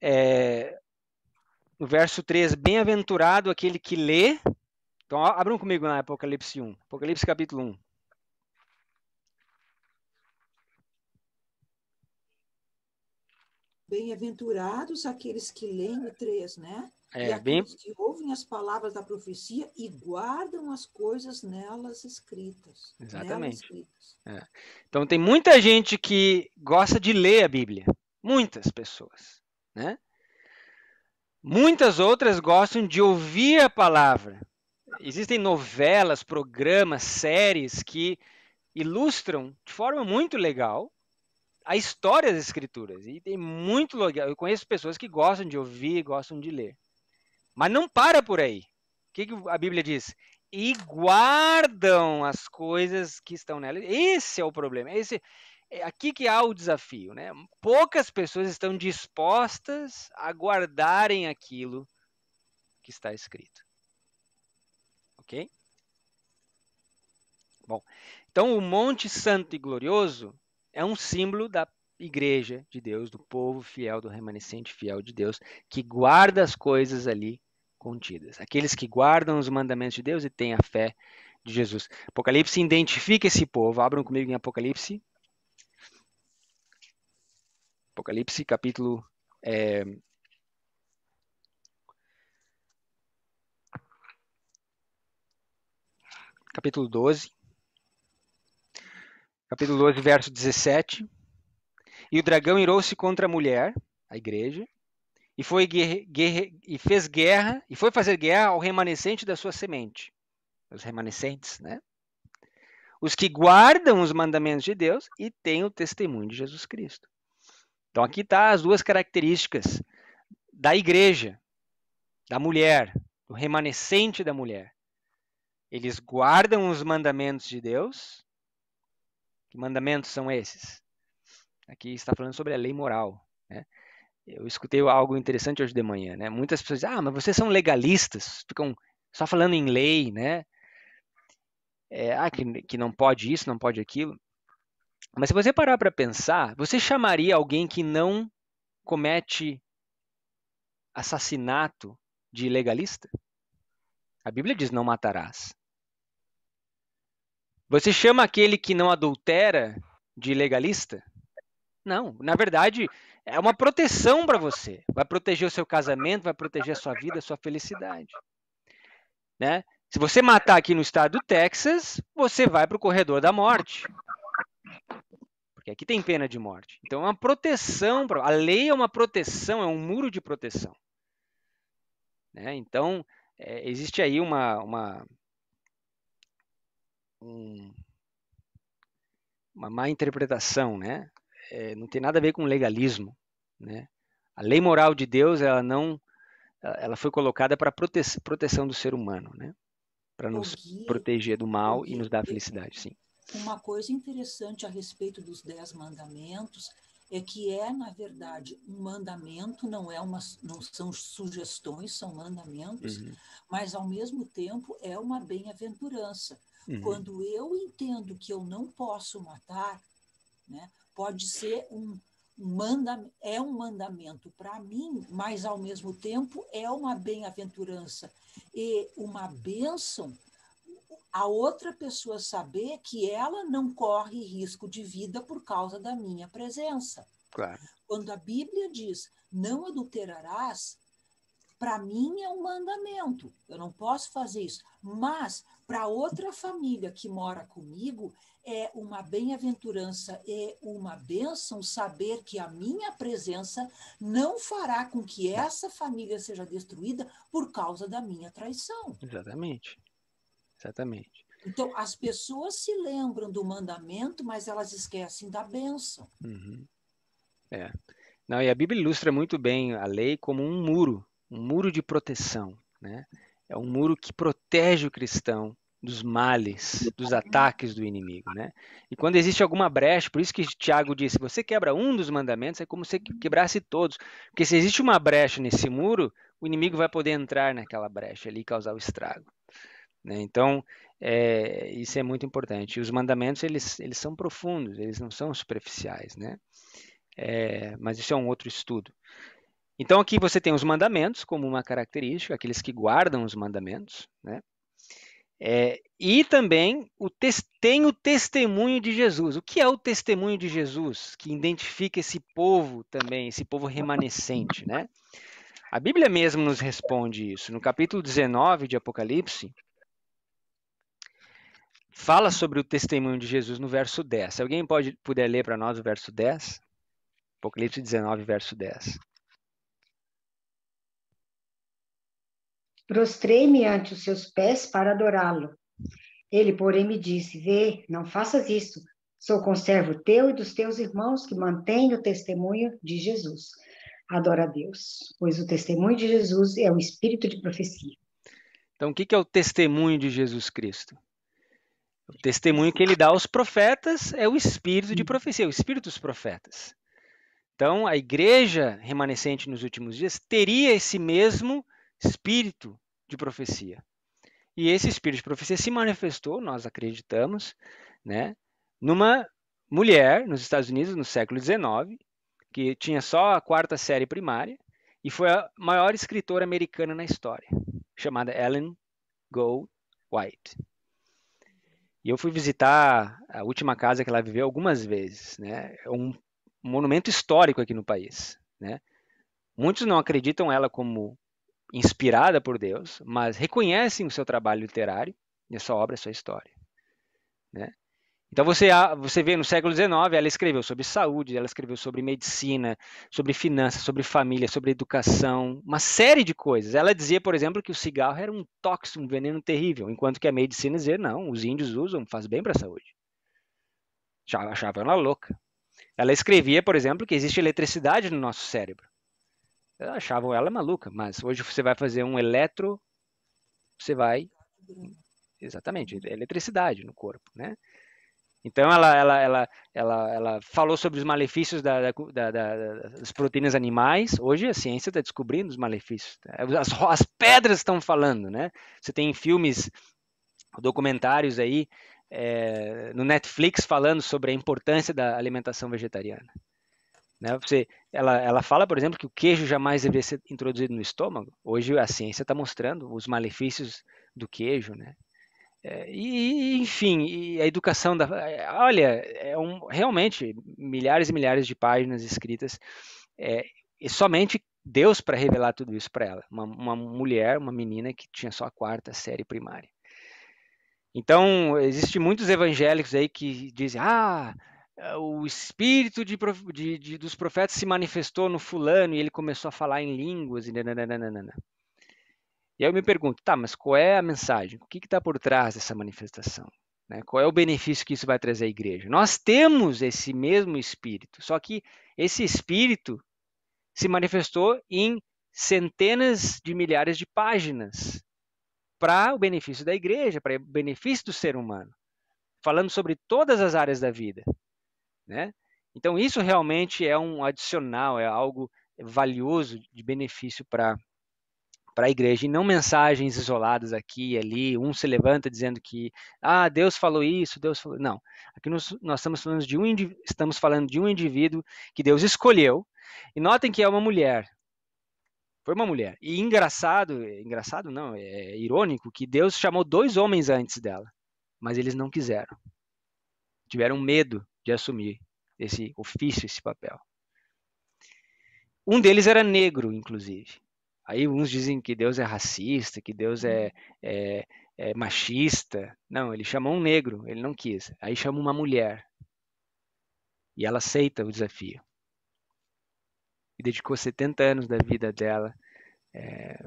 é, no verso 3, bem-aventurado aquele que lê. Então, abram comigo na Apocalipse 1, Apocalipse capítulo 1. Bem-aventurados aqueles que leem o 3, né? É, e aqueles bem... que ouvem as palavras da profecia e guardam as coisas nelas escritas. Exatamente. Nelas escritas. É. Então tem muita gente que gosta de ler a Bíblia. Muitas pessoas. Né? Muitas outras gostam de ouvir a palavra. Existem novelas, programas, séries que ilustram de forma muito legal a história das escrituras. E tem muito legal. Eu conheço pessoas que gostam de ouvir, gostam de ler. Mas não para por aí. O que, que a Bíblia diz? E guardam as coisas que estão nela. Esse é o problema. Esse, é aqui que há o desafio, né? Poucas pessoas estão dispostas a guardarem aquilo que está escrito. Ok? Bom, então o Monte Santo e Glorioso é um símbolo da igreja de Deus, do povo fiel, do remanescente fiel de Deus, que guarda as coisas ali contidas. Aqueles que guardam os mandamentos de Deus e têm a fé de Jesus. Apocalipse identifica esse povo. Abram comigo em Apocalipse. Apocalipse, capítulo. É... Capítulo 12 capítulo 12, verso 17. E o dragão irou-se contra a mulher, a igreja, e, foi guerre, guerre, e fez guerra, e foi fazer guerra ao remanescente da sua semente. Os remanescentes, né? Os que guardam os mandamentos de Deus e têm o testemunho de Jesus Cristo. Então aqui está as duas características da igreja, da mulher, do remanescente da mulher. Eles guardam os mandamentos de Deus mandamentos são esses? Aqui está falando sobre a lei moral. Né? Eu escutei algo interessante hoje de manhã. Né? Muitas pessoas dizem, ah, mas vocês são legalistas, ficam só falando em lei, né? É, ah, que, que não pode isso, não pode aquilo. Mas se você parar para pensar, você chamaria alguém que não comete assassinato de legalista? A Bíblia diz não matarás. Você chama aquele que não adultera de legalista? Não, na verdade, é uma proteção para você. Vai proteger o seu casamento, vai proteger a sua vida, a sua felicidade. Né? Se você matar aqui no estado do Texas, você vai para o corredor da morte. Porque aqui tem pena de morte. Então é uma proteção. A lei é uma proteção, é um muro de proteção. Né? Então, é, existe aí uma, uma, um, uma má interpretação, né? É, não tem nada a ver com legalismo, né? A lei moral de Deus, ela não, ela foi colocada para prote proteção do ser humano, né? Para nos proteger do mal e nos dar felicidade, sim. Uma coisa interessante a respeito dos dez mandamentos é que é, na verdade, um mandamento, não é uma, não são sugestões, são mandamentos, uhum. mas ao mesmo tempo é uma bem-aventurança, Uhum. Quando eu entendo que eu não posso matar, né, pode ser um, um manda, é um mandamento para mim, mas ao mesmo tempo é uma bem-aventurança e uma bênção a outra pessoa saber que ela não corre risco de vida por causa da minha presença. Claro. Quando a Bíblia diz não adulterarás, para mim é um mandamento, eu não posso fazer isso. Mas para outra família que mora comigo, é uma bem-aventurança e é uma bênção saber que a minha presença não fará com que essa família seja destruída por causa da minha traição. Exatamente. Exatamente. Então, as pessoas se lembram do mandamento, mas elas esquecem da bênção. Uhum. É. Não, e a Bíblia ilustra muito bem a lei como um muro, um muro de proteção, né? É um muro que protege o cristão dos males, dos ataques do inimigo, né? E quando existe alguma brecha, por isso que Tiago disse, se você quebra um dos mandamentos, é como se quebrasse todos, porque se existe uma brecha nesse muro, o inimigo vai poder entrar naquela brecha ali e causar o estrago. Né? Então, é, isso é muito importante. E os mandamentos, eles, eles são profundos, eles não são superficiais, né? É, mas isso é um outro estudo. Então aqui você tem os mandamentos como uma característica, aqueles que guardam os mandamentos, né? É, e também o tem o testemunho de Jesus. O que é o testemunho de Jesus que identifica esse povo também, esse povo remanescente, né? A Bíblia mesmo nos responde isso. No capítulo 19 de Apocalipse, fala sobre o testemunho de Jesus no verso 10. Alguém pode puder ler para nós o verso 10? Apocalipse 19, verso 10. Prostrei-me ante os seus pés para adorá-lo. Ele, porém, me disse: Vê, não faças isso. Sou conservo teu e dos teus irmãos que mantêm o testemunho de Jesus. Adora a Deus, pois o testemunho de Jesus é o espírito de profecia. Então, o que é o testemunho de Jesus Cristo? O testemunho que ele dá aos profetas é o espírito de profecia, é o espírito dos profetas. Então, a igreja remanescente nos últimos dias teria esse mesmo espírito de profecia. E esse espírito de profecia se manifestou, nós acreditamos, né, numa mulher nos Estados Unidos no século XIX, que tinha só a quarta série primária e foi a maior escritora americana na história, chamada Ellen Gold White. E eu fui visitar a última casa que ela viveu algumas vezes, né? É um monumento histórico aqui no país, né? Muitos não acreditam ela como inspirada por Deus, mas reconhecem o seu trabalho literário e a sua obra, a sua história. Né? Então você, você vê no século XIX, ela escreveu sobre saúde, ela escreveu sobre medicina, sobre finanças, sobre família, sobre educação, uma série de coisas. Ela dizia, por exemplo, que o cigarro era um tóxico, um veneno terrível, enquanto que a medicina dizia, não, os índios usam, faz bem para a saúde. Já achava ela louca. Ela escrevia, por exemplo, que existe eletricidade no nosso cérebro achavam ela maluca, mas hoje você vai fazer um eletro, você vai. Exatamente, eletricidade no corpo, né? Então ela, ela, ela, ela, ela falou sobre os malefícios da, da, da, das proteínas animais. Hoje a ciência está descobrindo os malefícios. As, as pedras estão falando, né? Você tem filmes, documentários aí é, no Netflix falando sobre a importância da alimentação vegetariana. Né? Você, ela, ela fala, por exemplo, que o queijo jamais deveria ser introduzido no estômago. Hoje a ciência está mostrando os malefícios do queijo, né? É, e, enfim, e a educação da. É, olha, é um, realmente milhares e milhares de páginas escritas, é, e somente Deus para revelar tudo isso para ela. Uma, uma mulher, uma menina que tinha só a quarta série primária. Então, existem muitos evangélicos aí que dizem: ah, ah, o espírito de, de, de, dos profetas se manifestou no fulano e ele começou a falar em línguas e nananana. E aí eu me pergunto, tá, mas qual é a mensagem? O que está por trás dessa manifestação? Né? Qual é o benefício que isso vai trazer à igreja? Nós temos esse mesmo espírito, só que esse espírito se manifestou em centenas de milhares de páginas para o benefício da igreja, para o benefício do ser humano, falando sobre todas as áreas da vida né? Então isso realmente é um adicional, é algo valioso de benefício para para a igreja e não mensagens isoladas aqui e ali, um se levanta dizendo que ah, Deus falou isso, Deus falou. Não. Aqui nós, nós estamos falando de um estamos falando de um indivíduo que Deus escolheu. E notem que é uma mulher. Foi uma mulher. E engraçado, engraçado não, é, é irônico que Deus chamou dois homens antes dela, mas eles não quiseram. Tiveram medo de assumir esse ofício, esse papel. Um deles era negro, inclusive. Aí uns dizem que Deus é racista, que Deus é, é, é machista. Não, ele chamou um negro, ele não quis. Aí chama uma mulher. E ela aceita o desafio. E dedicou 70 anos da vida dela é,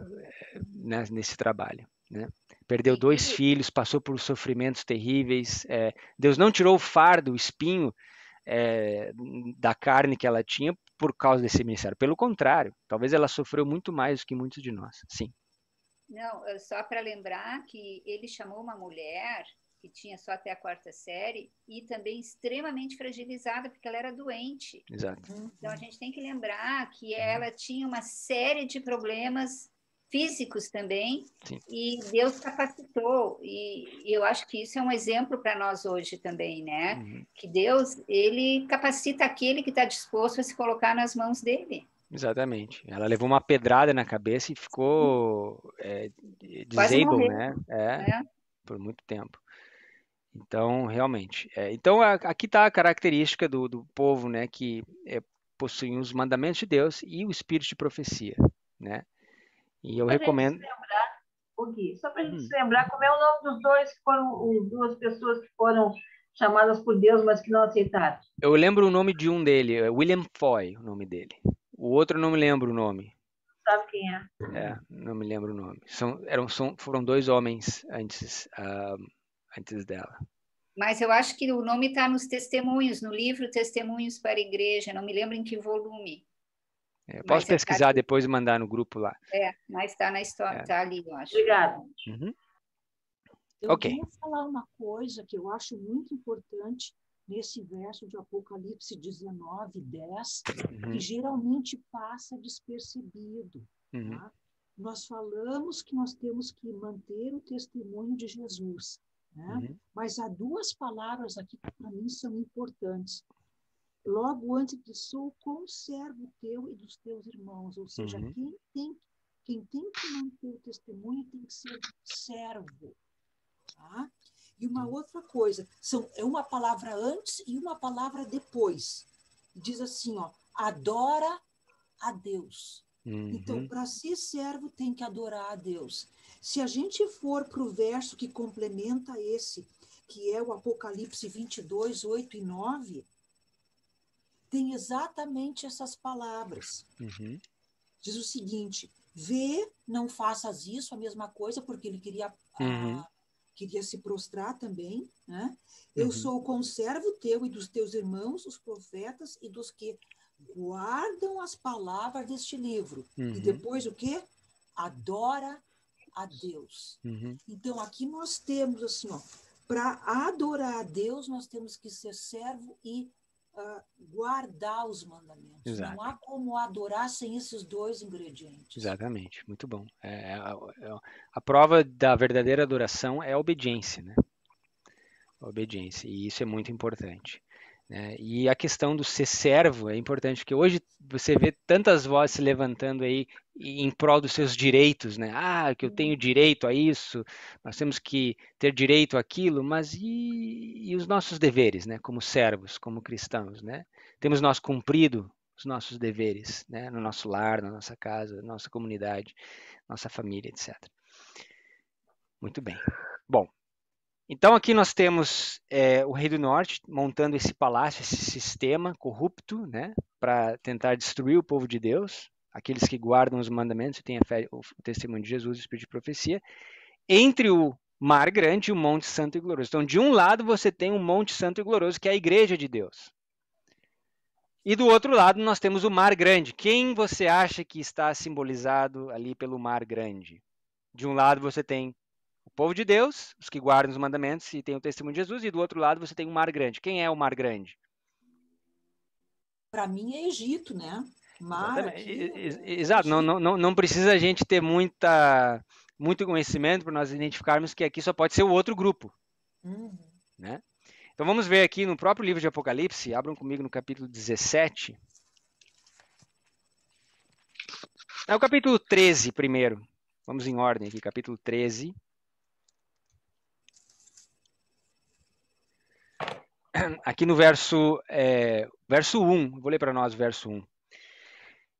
nesse trabalho. Né? perdeu dois filhos, passou por sofrimentos terríveis. É, Deus não tirou o fardo, o espinho é, da carne que ela tinha por causa desse ministério. Pelo contrário, talvez ela sofreu muito mais do que muitos de nós. Sim. Não, eh, só para lembrar que ele chamou uma mulher que tinha só até a quarta série e também extremamente fragilizada porque ela era doente. Exato. Então a gente tem que lembrar que ela tinha uma série de problemas físicos também, Sim. e Deus capacitou, e eu acho que isso é um exemplo para nós hoje também, né? Uhum. Que Deus, ele capacita aquele que está disposto a se colocar nas mãos dele. Exatamente. Ela levou uma pedrada na cabeça e ficou hum. é, disabled, né? É, é. Por muito tempo. Então, realmente. É, então, aqui está a característica do, do povo, né? Que é, possuem os mandamentos de Deus e o espírito de profecia, né? E eu recomendo. Lembrar, o Gui, só para a gente hum. lembrar como é o nome dos dois que foram, duas pessoas que foram chamadas por Deus, mas que não aceitaram. Eu lembro o nome de um dele, é William Foy, o nome dele. O outro eu não me lembro o nome. Sabe quem é? É, não me lembro o nome. São, eram, são, foram dois homens antes, uh, antes dela. Mas eu acho que o nome está nos testemunhos, no livro Testemunhos para a Igreja, não me lembro em que volume. É, posso é pesquisar tá depois e mandar no grupo lá. É, mas está na história, está é. Tá ali, eu acho. Obrigada. Uhum. Eu queria falar uma coisa que eu acho muito importante nesse verso de Apocalipse 19, 10, uhum. que geralmente passa despercebido. Uhum. Tá? Nós falamos que nós temos que manter o testemunho de Jesus, né? Uhum. mas há duas palavras aqui que para mim são importantes. Logo antes de sou conservo teu e dos teus irmãos. Ou seja, uhum. quem, tem, quem tem que manter o testemunho tem que ser servo. Tá? E uma uhum. outra coisa, são, é uma palavra antes e uma palavra depois. Diz assim, ó, adora a Deus. Então, uhum. Então, para ser servo, tem que adorar a Deus. Se a gente for para o verso que complementa esse, que é o Apocalipse 22, 8 e 9, tem exatamente essas palavras. Uhum. Diz o seguinte: vê, não faças isso, a mesma coisa, porque ele queria, ah, uhum. a, queria se prostrar também. Né? Eu uhum. sou o conservo teu e dos teus irmãos, os profetas, e dos que guardam as palavras deste livro. E uhum. depois o quê? Adora a Deus. Uhum. Então aqui nós temos assim, ó, para adorar a Deus, nós temos que ser servo e uh, guardar os mandamentos. Exato. Não há como adorar sem esses dois ingredientes. Exatamente, muito bom. É, a, é, é, é, a, prova da verdadeira adoração é a obediência, né? A obediência, e isso é muito importante. Né? E a questão do ser servo é importante, porque hoje você vê tantas vozes se levantando aí em prol dos seus direitos, né? Ah, que eu tenho uhum. direito a isso, nós temos que ter direito àquilo, mas e, e os nossos deveres, né? Como servos, como cristãos, né? Temos nós cumprido os nossos deveres, né? No nosso lar, na nossa casa, na nossa comunidade, nossa família, etc. Muito bem. Bom, então aqui nós temos é, o rei do norte montando esse palácio, esse sistema corrupto, né, para tentar destruir o povo de Deus, aqueles que guardam os mandamentos e têm a fé, o testemunho de Jesus, o espírito de profecia, entre o mar grande e o monte santo e glorioso. Então de um lado você tem o um monte santo e glorioso, que é a igreja de Deus. E do outro lado nós temos o mar grande. Quem você acha que está simbolizado ali pelo mar grande? De um lado você tem o povo de Deus, os que guardam os mandamentos e têm o testemunho de Jesus, e do outro lado você tem o mar grande. Quem é o mar grande? Para mim é Egito, né? Mar. Aqui, é Exato, não, não, não precisa a gente ter muita, muito conhecimento para nós identificarmos que aqui só pode ser o outro grupo. Uhum. Né? Então vamos ver aqui no próprio livro de Apocalipse, abram comigo no capítulo 17. É o capítulo 13 primeiro. Vamos em ordem aqui, capítulo 13. aqui no verso, é, verso 1, vou ler para nós o verso 1.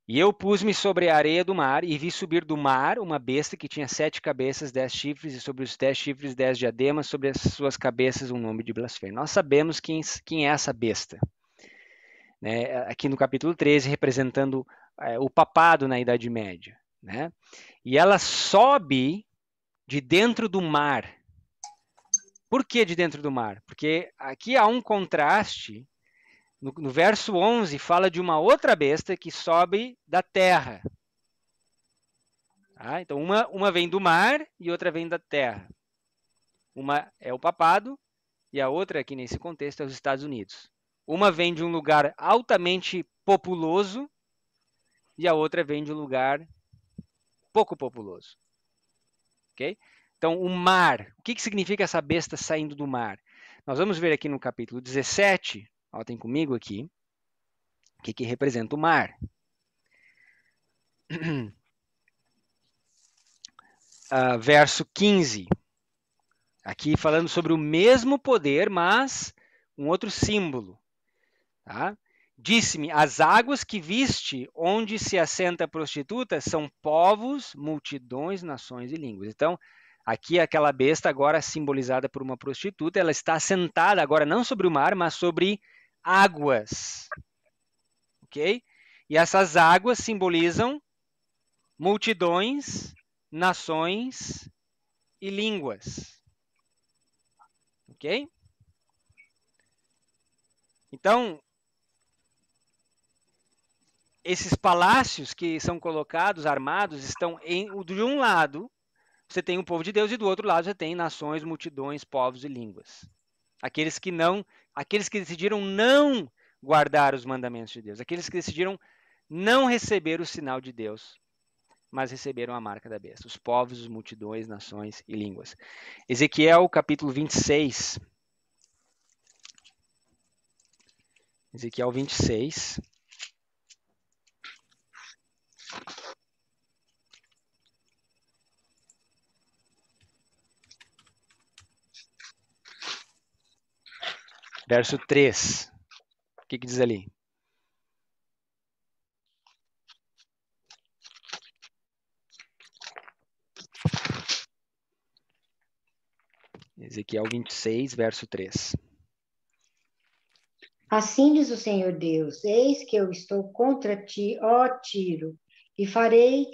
E eu pus-me sobre a areia do mar e vi subir do mar uma besta que tinha sete cabeças, dez chifres, e sobre os dez chifres, dez diademas, sobre as suas cabeças um nome de blasfêmia. Nós sabemos quem, quem é essa besta. Né? Aqui no capítulo 13, representando é, o papado na Idade Média. Né? E ela sobe de dentro do mar por que de dentro do mar? Porque aqui há um contraste. No, no verso 11 fala de uma outra besta que sobe da terra. Tá? Então, uma, uma vem do mar e outra vem da terra. Uma é o papado e a outra, aqui nesse contexto, é os Estados Unidos. Uma vem de um lugar altamente populoso e a outra vem de um lugar pouco populoso. Okay? Então, o mar. O que, que significa essa besta saindo do mar? Nós vamos ver aqui no capítulo 17, notem comigo aqui, o que, que representa o mar. Uh, verso 15. Aqui falando sobre o mesmo poder, mas um outro símbolo. Tá? Disse-me: As águas que viste, onde se assenta a prostituta, são povos, multidões, nações e línguas. Então, Aqui, aquela besta, agora simbolizada por uma prostituta, ela está sentada agora não sobre o mar, mas sobre águas. Ok? E essas águas simbolizam multidões, nações e línguas. Ok? Então, esses palácios que são colocados, armados, estão em, de um lado você tem o povo de Deus e do outro lado você tem nações, multidões, povos e línguas. Aqueles que não, aqueles que decidiram não guardar os mandamentos de Deus, aqueles que decidiram não receber o sinal de Deus, mas receberam a marca da besta, os povos, as multidões, nações e línguas. Ezequiel capítulo 26. Ezequiel 26. verso 3. O que, que diz ali? Ezequiel 26, verso 3. Assim diz o Senhor Deus: Eis que eu estou contra ti, ó Tiro, e farei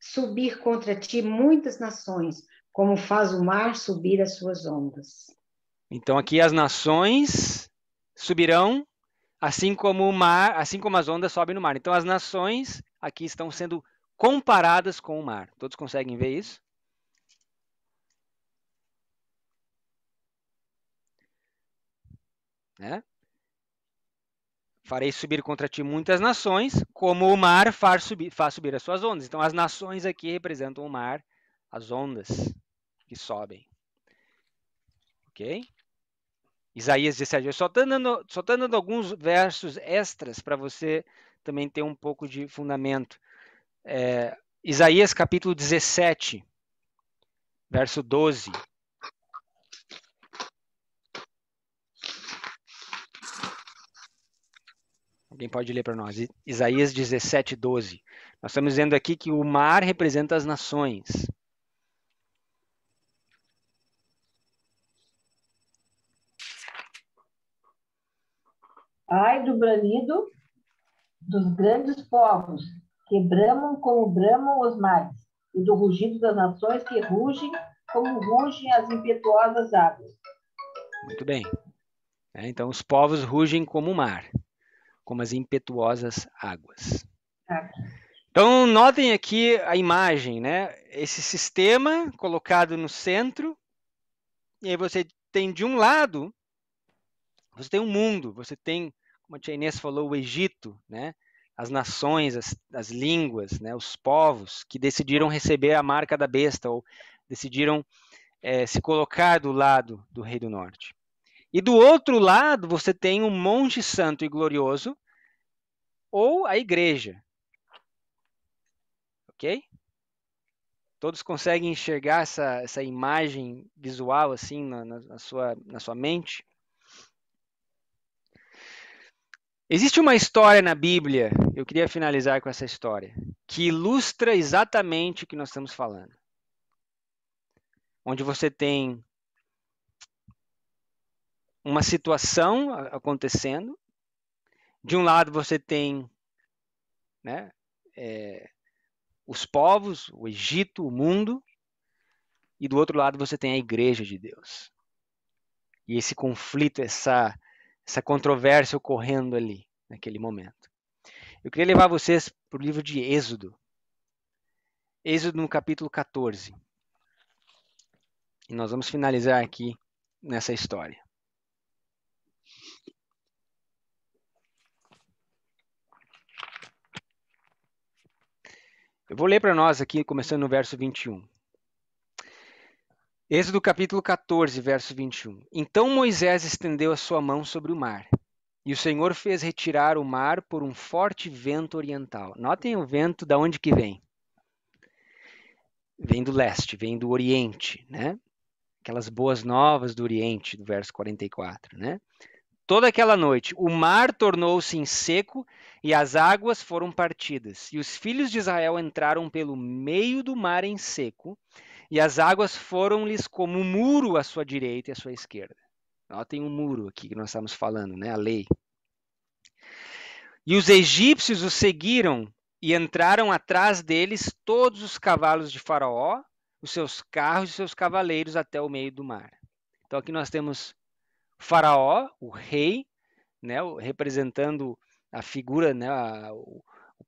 subir contra ti muitas nações, como faz o mar subir as suas ondas. Então aqui as nações subirão, assim como o mar, assim como as ondas sobem no mar. Então as nações aqui estão sendo comparadas com o mar. Todos conseguem ver isso? Né? Farei subir contra ti muitas nações, como o mar faz subir, faz subir as suas ondas. Então, as nações aqui representam o mar, as ondas que sobem. Ok? Isaías 17. Eu só estou dando, dando alguns versos extras para você também ter um pouco de fundamento. É, Isaías capítulo 17, verso 12. Alguém pode ler para nós? Isaías 17, 12. Nós estamos dizendo aqui que o mar representa as nações. Ai do branido dos grandes povos, que bramam como bramam os mares, e do rugido das nações que rugem como rugem as impetuosas águas. Muito bem. É, então, os povos rugem como o mar, como as impetuosas águas. Ah. Então, notem aqui a imagem, né? Esse sistema colocado no centro, e aí você tem de um lado você tem um mundo, você tem, como a tia Inês falou, o Egito, né? as nações, as, as línguas, né? os povos que decidiram receber a marca da besta ou decidiram é, se colocar do lado do Rei do Norte. E do outro lado, você tem o um monte santo e glorioso ou a igreja. Ok? Todos conseguem enxergar essa, essa imagem visual assim na, na, na sua, na sua mente? Existe uma história na Bíblia, eu queria finalizar com essa história, que ilustra exatamente o que nós estamos falando. Onde você tem uma situação acontecendo, de um lado você tem né, é, os povos, o Egito, o mundo, e do outro lado você tem a igreja de Deus. E esse conflito, essa essa controvérsia ocorrendo ali, naquele momento. Eu queria levar vocês para o livro de Êxodo. Êxodo no capítulo 14. E nós vamos finalizar aqui nessa história. Eu vou ler para nós aqui, começando no verso 21. Êxodo capítulo 14, verso 21. Então Moisés estendeu a sua mão sobre o mar, e o Senhor fez retirar o mar por um forte vento oriental. Notem o vento da onde que vem? Vem do leste, vem do oriente, né? Aquelas boas novas do oriente, do verso 44, né? Toda aquela noite, o mar tornou-se em seco e as águas foram partidas. E os filhos de Israel entraram pelo meio do mar em seco e as águas foram-lhes como um muro à sua direita e à sua esquerda. Notem um muro aqui que nós estamos falando, né? a lei. E os egípcios os seguiram e entraram atrás deles todos os cavalos de Faraó, os seus carros e seus cavaleiros até o meio do mar. Então aqui nós temos Faraó, o rei, né, representando a figura, né, a, o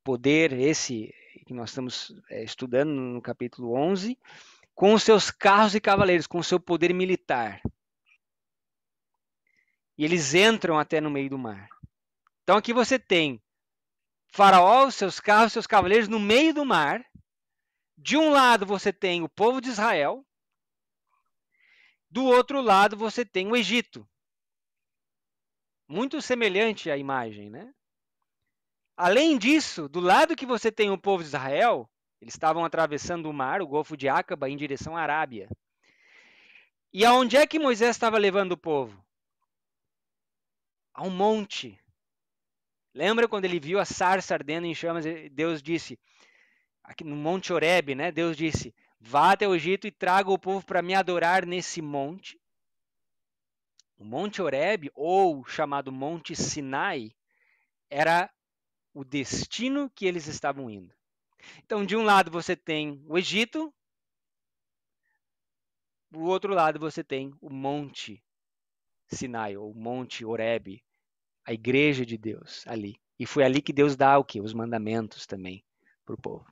poder esse que nós estamos é, estudando no capítulo 11, com os seus carros e cavaleiros, com o seu poder militar. E eles entram até no meio do mar. Então aqui você tem Faraó, seus carros, seus cavaleiros no meio do mar. De um lado você tem o povo de Israel, do outro lado você tem o Egito. Muito semelhante à imagem, né? Além disso, do lado que você tem o povo de Israel, eles estavam atravessando o mar, o Golfo de Acaba, em direção à Arábia. E aonde é que Moisés estava levando o povo? A um monte. Lembra quando ele viu a sarça ardendo em chamas? Deus disse, aqui no Monte Horebe, né? Deus disse: Vá até o Egito e traga o povo para me adorar nesse monte. O Monte Horebe, ou chamado Monte Sinai, era o destino que eles estavam indo. Então, de um lado você tem o Egito, do outro lado você tem o Monte Sinai, ou Monte Horebe, a igreja de Deus ali. E foi ali que Deus dá o quê? Os mandamentos também para o povo.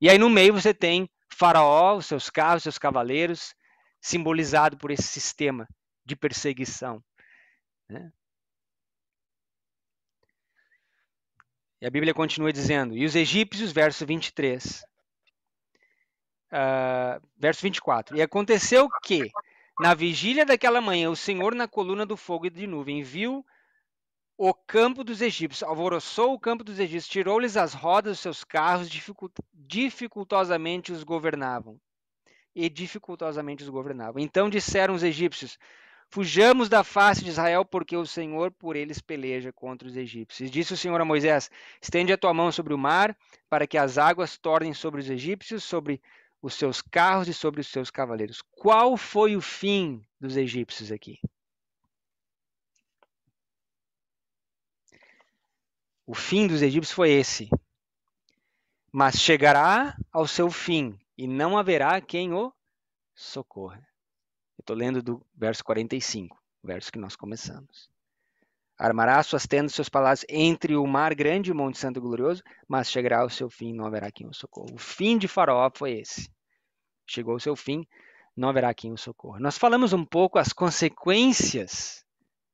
E aí no meio você tem Faraó, os seus carros, seus cavaleiros, simbolizado por esse sistema de perseguição. Né? E a Bíblia continua dizendo: E os egípcios, verso 23. Uh, ah, verso 24. E aconteceu que, na vigília daquela manhã, o Senhor, na coluna do fogo e de nuvem, viu o campo dos egípcios, alvoroçou o campo dos egípcios, tirou lhes as rodas dos seus carros, dificultosamente os governavam. E dificultosamente os governavam. Então disseram os egípcios: Fujamos da face de Israel, porque o Senhor por eles peleja contra os egípcios. E disse o Senhor a Moisés: Estende a tua mão sobre o mar, para que as águas tornem sobre os egípcios, sobre os seus carros e sobre os seus cavaleiros. Qual foi o fim dos egípcios aqui? O fim dos egípcios foi esse. Mas chegará ao seu fim, e não haverá quem o socorra. Estou lendo do verso 45, verso que nós começamos. Armará suas tendas, seus palácios entre o mar grande e o monte santo glorioso, mas chegará ao seu fim, não haverá quem o socorra. O fim de Faraó foi esse. Chegou ao seu fim, não haverá quem o socorra. Nós falamos um pouco as consequências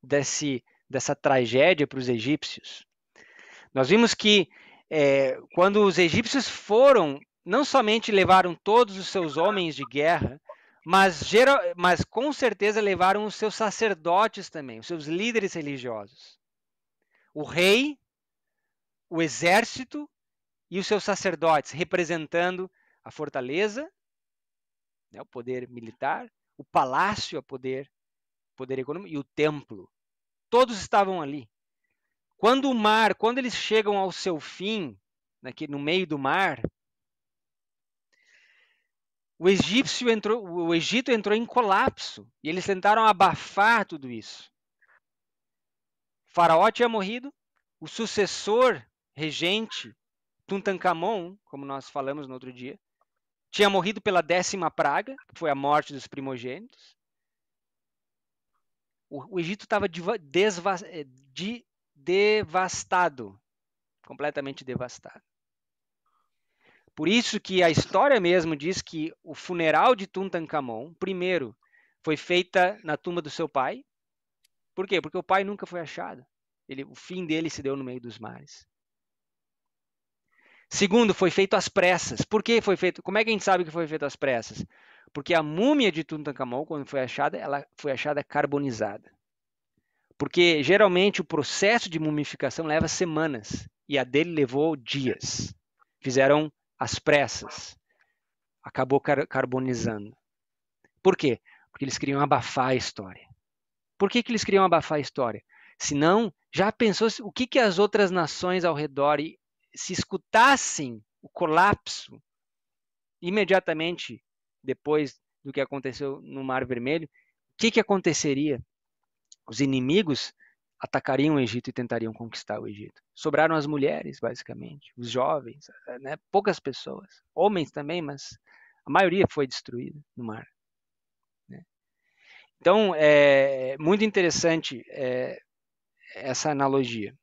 desse, dessa tragédia para os egípcios. Nós vimos que é, quando os egípcios foram, não somente levaram todos os seus homens de guerra, mas, geral, mas com certeza levaram os seus sacerdotes também, os seus líderes religiosos. O rei, o exército e os seus sacerdotes, representando a fortaleza, né, o poder militar, o palácio, o poder, poder econômico e o templo. Todos estavam ali. Quando o mar, quando eles chegam ao seu fim, né, no meio do mar, o egípcio entrou, o Egito entrou em colapso e eles tentaram abafar tudo isso. O faraó tinha morrido, o sucessor regente Tutankhamon, como nós falamos no outro dia, tinha morrido pela décima praga, que foi a morte dos primogênitos. O, o Egito estava eh, devastado, completamente devastado. Por isso que a história mesmo diz que o funeral de Tutankhamon, primeiro, foi feita na tumba do seu pai. Por quê? Porque o pai nunca foi achado. Ele, o fim dele se deu no meio dos mares. Segundo, foi feito às pressas. Por que foi feito? Como é que a gente sabe que foi feito às pressas? Porque a múmia de Tutankhamon, quando foi achada, ela foi achada carbonizada. Porque geralmente o processo de mumificação leva semanas e a dele levou dias. Fizeram às pressas, acabou car carbonizando. Por quê? Porque eles queriam abafar a história. Por que, que eles queriam abafar a história? Se não, já pensou o que, que as outras nações ao redor, se escutassem o colapso imediatamente depois do que aconteceu no Mar Vermelho, o que, que aconteceria? Os inimigos atacariam o Egito e tentariam conquistar o Egito. Sobraram as mulheres, basicamente, os jovens, eh, né? poucas pessoas, homens também, mas a maioria foi destruída no mar. Né? Então, é muito interessante é, essa analogia.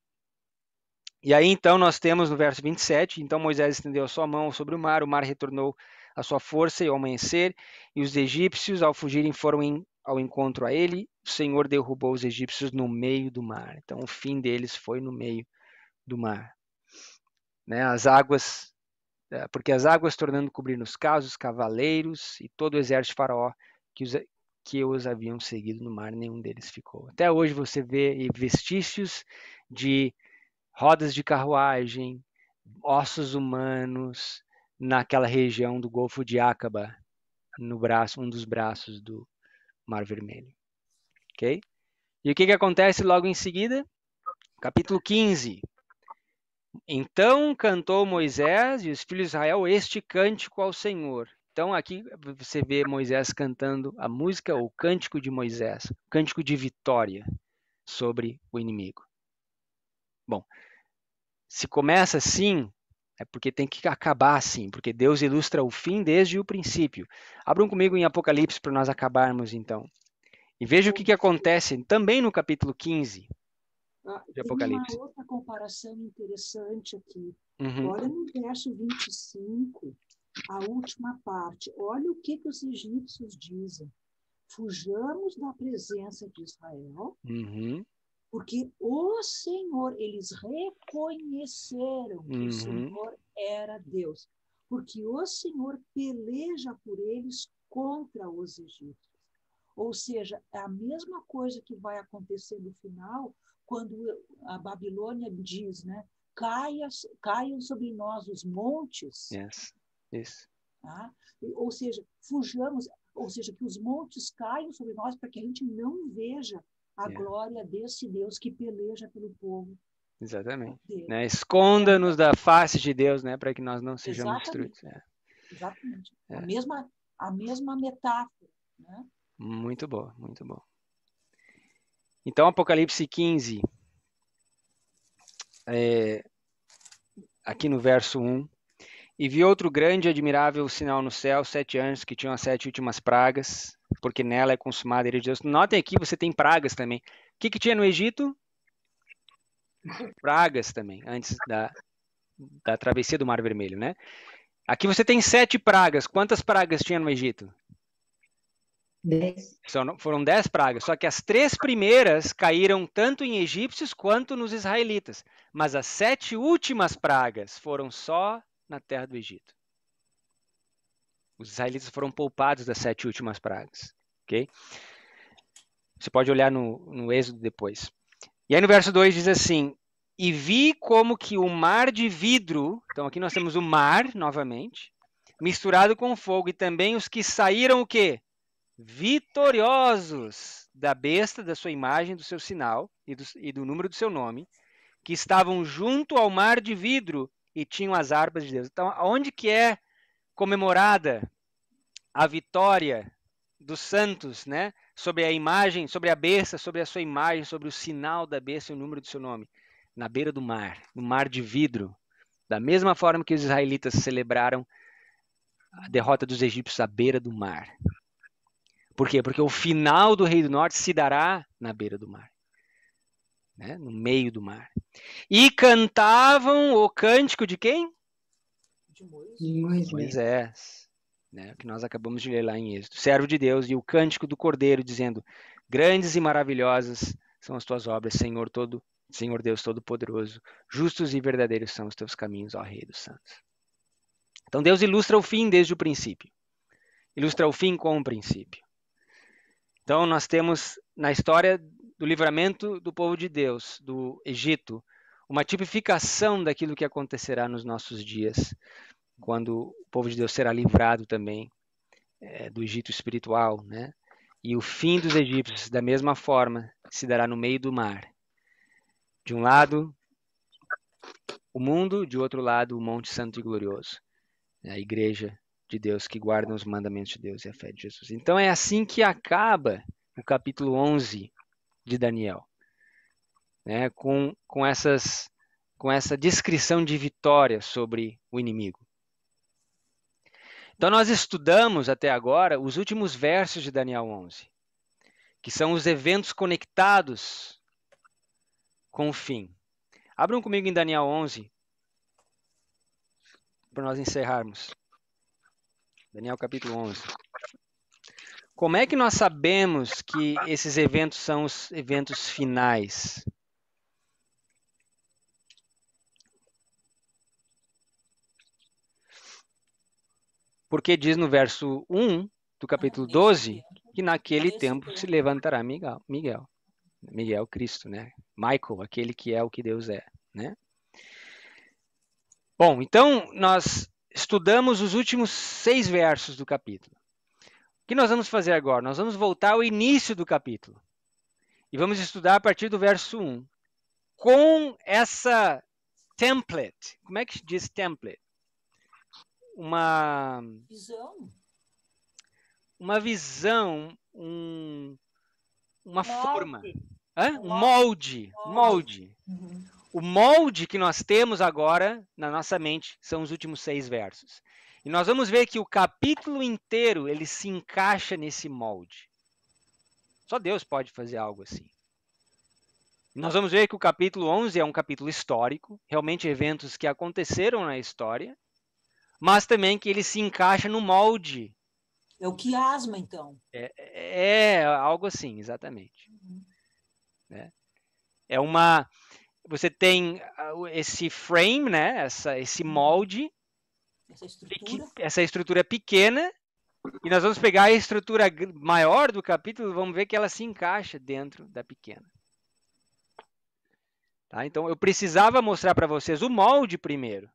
E aí, então, nós temos no verso 27, então Moisés estendeu a sua mão sobre o mar, o mar retornou a sua força e ao amanhecer, e os egípcios, ao fugirem, foram em, ao encontro a ele o Senhor derrubou os egípcios no meio do mar. Então, o fim deles foi no meio do mar. Né? As águas, é, porque as águas tornando cobrir os casos, cavaleiros e todo o exército de faraó que os, que os haviam seguido no mar, nenhum deles ficou. Até hoje você vê vestígios de rodas de carruagem, ossos humanos naquela região do Golfo de Acaba, no braço, um dos braços do Mar Vermelho ok? E o que, que acontece logo em seguida? Capítulo 15. Então cantou Moisés e os filhos de Israel este cântico ao Senhor. Então aqui você vê Moisés cantando a música, o cântico de Moisés, o cântico de vitória sobre o inimigo. Bom, se começa assim, é porque tem que acabar assim, porque Deus ilustra o fim desde o princípio. Abram comigo em Apocalipse para nós acabarmos então. E veja o que, que acontece também no capítulo 15 ah, de Apocalipse. Uma outra comparação interessante aqui. Uhum. Olha no verso 25, a última parte. Olha o que, que os egípcios dizem. Fujamos da presença de Israel, uhum. porque o Senhor, eles reconheceram que uhum. o Senhor era Deus, porque o Senhor peleja por eles contra os egípcios. Ou seja, é a mesma coisa que vai acontecer no final, quando a Babilônia diz, né? Caia, caiam sobre nós os montes. Yes. Yes. Tá? Ou seja, fujamos, ou seja, que os montes caiam sobre nós para que a gente não veja a yeah. glória desse Deus que peleja pelo povo. Exatamente. Né? Esconda-nos da face de Deus, né? Para que nós não sejamos Exatamente. destruídos. É. Exatamente. É. A, mesma, a mesma metáfora, né? Muito bom, muito bom. Então, Apocalipse 15, é, aqui no verso 1. E vi outro grande e admirável sinal no céu, sete anjos que tinham as sete últimas pragas, porque nela é consumada a ira de Deus. Notem aqui, você tem pragas também. O que, que tinha no Egito? Pragas também, antes da, da travessia do Mar Vermelho, né? Aqui você tem sete pragas. Quantas pragas tinha no Egito? Dez. São, foram dez pragas, só que as três primeiras caíram tanto em egípcios quanto nos israelitas, mas as sete últimas pragas foram só na terra do Egito. Os israelitas foram poupados das sete últimas pragas, ok? Você pode olhar no, no Êxodo depois. E aí no verso 2 diz assim: E vi como que o mar de vidro, então aqui nós temos o mar novamente, misturado com fogo, e também os que saíram o quê? vitoriosos da besta, da sua imagem, do seu sinal e do, e do número do seu nome, que estavam junto ao mar de vidro e tinham as harpas de Deus. Então, onde que é comemorada a vitória dos santos, né? Sobre a imagem, sobre a besta, sobre a sua imagem, sobre o sinal da besta e o número do seu nome, na beira do mar, no mar de vidro. Da mesma forma que os israelitas celebraram a derrota dos egípcios à beira do mar, por quê? Porque o final do Rei do Norte se dará na beira do mar. Né? No meio do mar. E cantavam o cântico de quem? De Moisés. Moisés né? Que nós acabamos de ler lá em Êxodo. Servo de Deus e o cântico do Cordeiro, dizendo: Grandes e maravilhosas são as tuas obras, Senhor todo, Senhor Deus Todo-Poderoso. Justos e verdadeiros são os teus caminhos, ó Rei dos Santos. Então Deus ilustra o fim desde o princípio. Ilustra o fim com o princípio. Então, nós temos na história do livramento do povo de Deus, do Egito, uma tipificação daquilo que acontecerá nos nossos dias, quando o povo de Deus será livrado também é, do Egito espiritual, né? E o fim dos egípcios, da mesma forma, se dará no meio do mar. De um lado, o mundo, de outro lado, o Monte Santo e Glorioso, né? a igreja de Deus, que guardam os mandamentos de Deus e a fé de Jesus. Então é assim que acaba o capítulo 11 de Daniel, né? com, com, essas, com essa descrição de vitória sobre o inimigo. Então nós estudamos até agora os últimos versos de Daniel 11, que são os eventos conectados com o fim. Abram comigo em Daniel 11, para nós encerrarmos. Daniel capítulo 11. Como é que nós sabemos que esses eventos são os eventos finais? Porque diz no verso 1 do capítulo 12 que naquele tempo se levantará Miguel, Miguel, Miguel Cristo, né? Michael, aquele que é o que Deus é, né? Bom, então nós estudamos os últimos seis versos do capítulo. O que nós vamos fazer agora? Nós vamos voltar ao início do capítulo. E vamos estudar a partir do verso 1. Com essa template. Como é que se diz template? Uma. Visão. Uma visão, um, uma molde. forma. Hã? Um molde. Molde. molde. Uhum. O molde que nós temos agora na nossa mente são os últimos seis versos. E nós vamos ver que o capítulo inteiro ele se encaixa nesse molde. Só Deus pode fazer algo assim. nós vamos ver que o capítulo 11 é um capítulo histórico, realmente eventos que aconteceram na história, mas também que ele se encaixa no molde. É o quiasma, então. É, é, é algo assim, exatamente. Uhum. É, é uma você tem ah, esse frame, né? Essa, esse uhum. molde, essa estrutura. essa estrutura é pequena, e nós vamos pegar a estrutura maior do capítulo, vamos ver que ela se encaixa dentro da pequena. Tá? Então eu precisava mostrar para vocês o molde primeiro,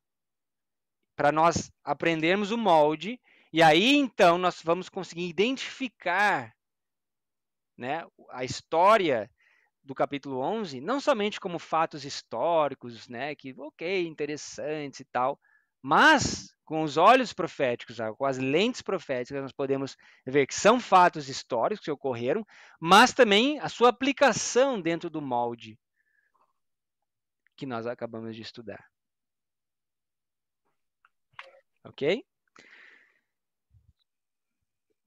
para nós aprendermos o molde, e aí então nós vamos conseguir identificar né, a história do capítulo 11, não somente como fatos históricos, né, que ok, interessantes e tal, mas com os olhos proféticos, ah, com as lentes proféticas, nós podemos ver que são fatos históricos que ocorreram, mas também a sua aplicação dentro do molde que nós acabamos de estudar. Ok?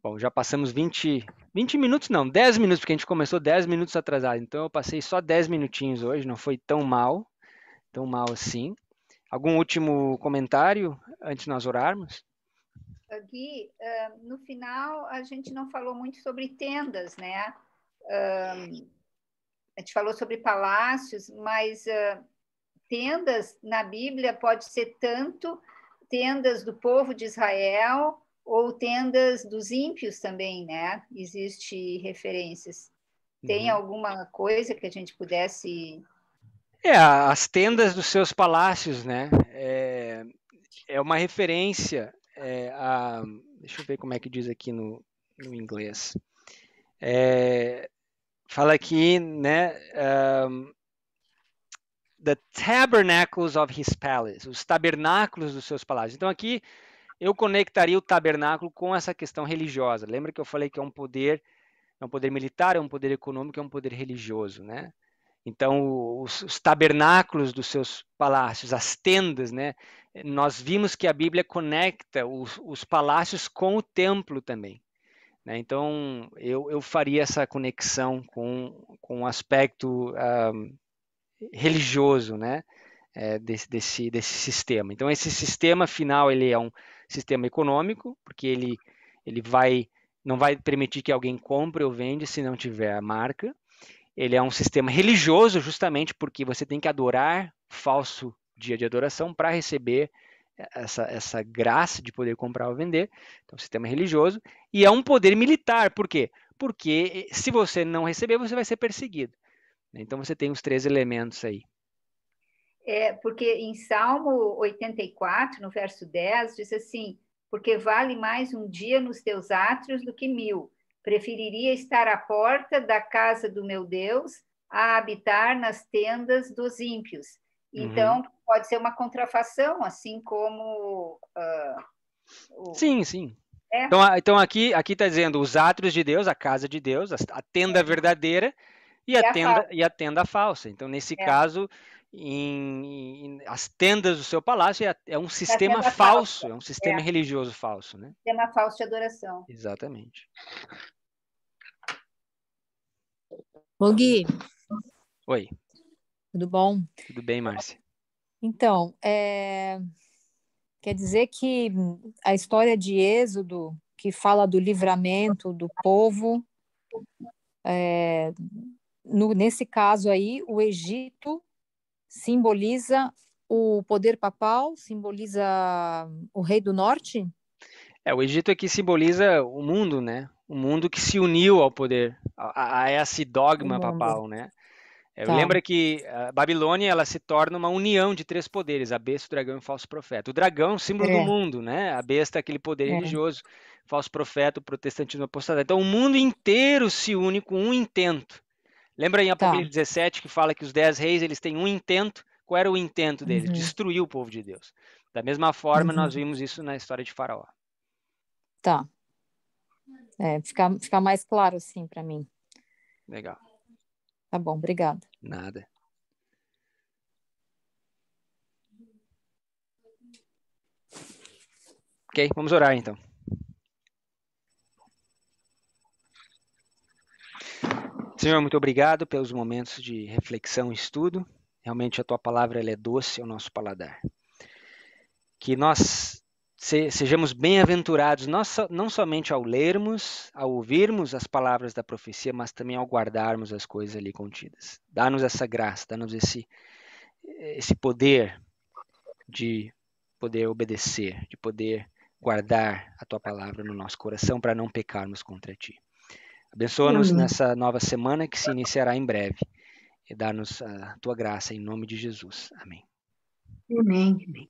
Bom, já passamos 20 20 minutos não, 10 minutos, porque a gente começou 10 minutos atrasado. Então eu passei só 10 minutinhos hoje, não foi tão mal, tão mal assim. Algum último comentário antes de nós orarmos? Ah, Gui, ah, no final a gente não falou muito sobre tendas, né? Ah, a gente falou sobre palácios, mas tendas na Bíblia pode ser tanto tendas do povo de Israel ou tendas dos ímpios também, né? Existe referências. Tem uhum. alguma coisa que a gente pudesse? É, as tendas dos seus palácios, né? É, é uma referência é, a. Deixa eu ver como é que diz aqui no, no inglês. É, fala aqui, né? Um, the tabernacles of his palace, os tabernáculos dos seus palácios. Então aqui eu conectaria o tabernáculo com essa questão religiosa. Lembra que eu falei que é um poder, é um poder militar, é um poder econômico, é um poder religioso, né? Então, os, os, tabernáculos dos seus palácios, as tendas, né? Nós vimos que a Bíblia conecta os, os palácios com o templo também. Né? Então, eu, eu faria essa conexão com, com o aspecto um, ah, religioso, né? É, desse, desse, desse sistema. Então, esse sistema final, ele é um, sistema econômico, porque ele, ele vai não vai permitir que alguém compre ou vende se não tiver a marca. Ele é um sistema religioso, justamente porque você tem que adorar falso dia de adoração para receber essa, essa graça de poder comprar ou vender. Então, sistema é religioso. E é um poder militar, por quê? Porque eh, se você não receber, você vai ser perseguido. Então, você tem os três elementos aí é, porque em Salmo 84, no verso 10, diz assim: Porque vale mais um dia nos teus átrios do que mil. Preferiria estar à porta da casa do meu Deus a habitar nas tendas dos ímpios. Uhum. Então, uhum. pode ser uma contrafação, assim como. Uh, o... Sim, sim. É. Então, então aqui está dizendo os átrios de Deus, a casa de Deus, a tenda é. verdadeira e, e a, a, tenda, falsa. e a tenda falsa. Então, nesse é. caso, em, em, as tendas do seu palácio é, é um sistema falso, falsa. é um sistema é. religioso falso, né? Sistema falso de adoração. Exatamente. Ô Gui. Oi. Tudo bom? Tudo bem, Márcia. Então, é... quer dizer que a história de Êxodo, que fala do livramento do povo, é... no, nesse caso aí, o Egito simboliza o poder papal, simboliza o rei do norte? É, o Egito aqui é simboliza o mundo, né? O mundo que se uniu ao poder, a, a esse dogma papal, né? É, tá. Lembra que a ah, Babilônia ela se torna uma união de três poderes: a besta, o dragão e o falso profeta. O dragão, é símbolo é. do mundo, né? A besta, é aquele poder é. religioso, falso profeta, o protestantismo apostado. Então, o mundo inteiro se une com um intento, Lembra em tá. Apocalipse tá. 17 que fala que os dez reis eles têm um intento? Qual era o intento deles? Uhum. Destruir o povo de Deus. Da mesma forma, uhum. nós vimos isso na história de Faraó. Tá. É, fica, fica mais claro, sim, para mim. Legal. Tá bom, obrigada. Nada. Ok, vamos orar então. Senhor, muito obrigado pelos momentos de reflexão e estudo. Realmente a tua palavra é doce ao nosso paladar. Que nós sejamos bem-aventurados, não somente ao lermos, ao ouvirmos as palavras da profecia, mas também ao guardarmos as coisas ali contidas. Dá-nos essa graça, dá-nos esse, esse poder de poder obedecer, de poder guardar a tua palavra no nosso coração para não pecarmos contra ti. Abençoa-nos nessa nova semana que se iniciará em breve e dá-nos a tua graça em nome de Jesus. Amém. Amém. amém.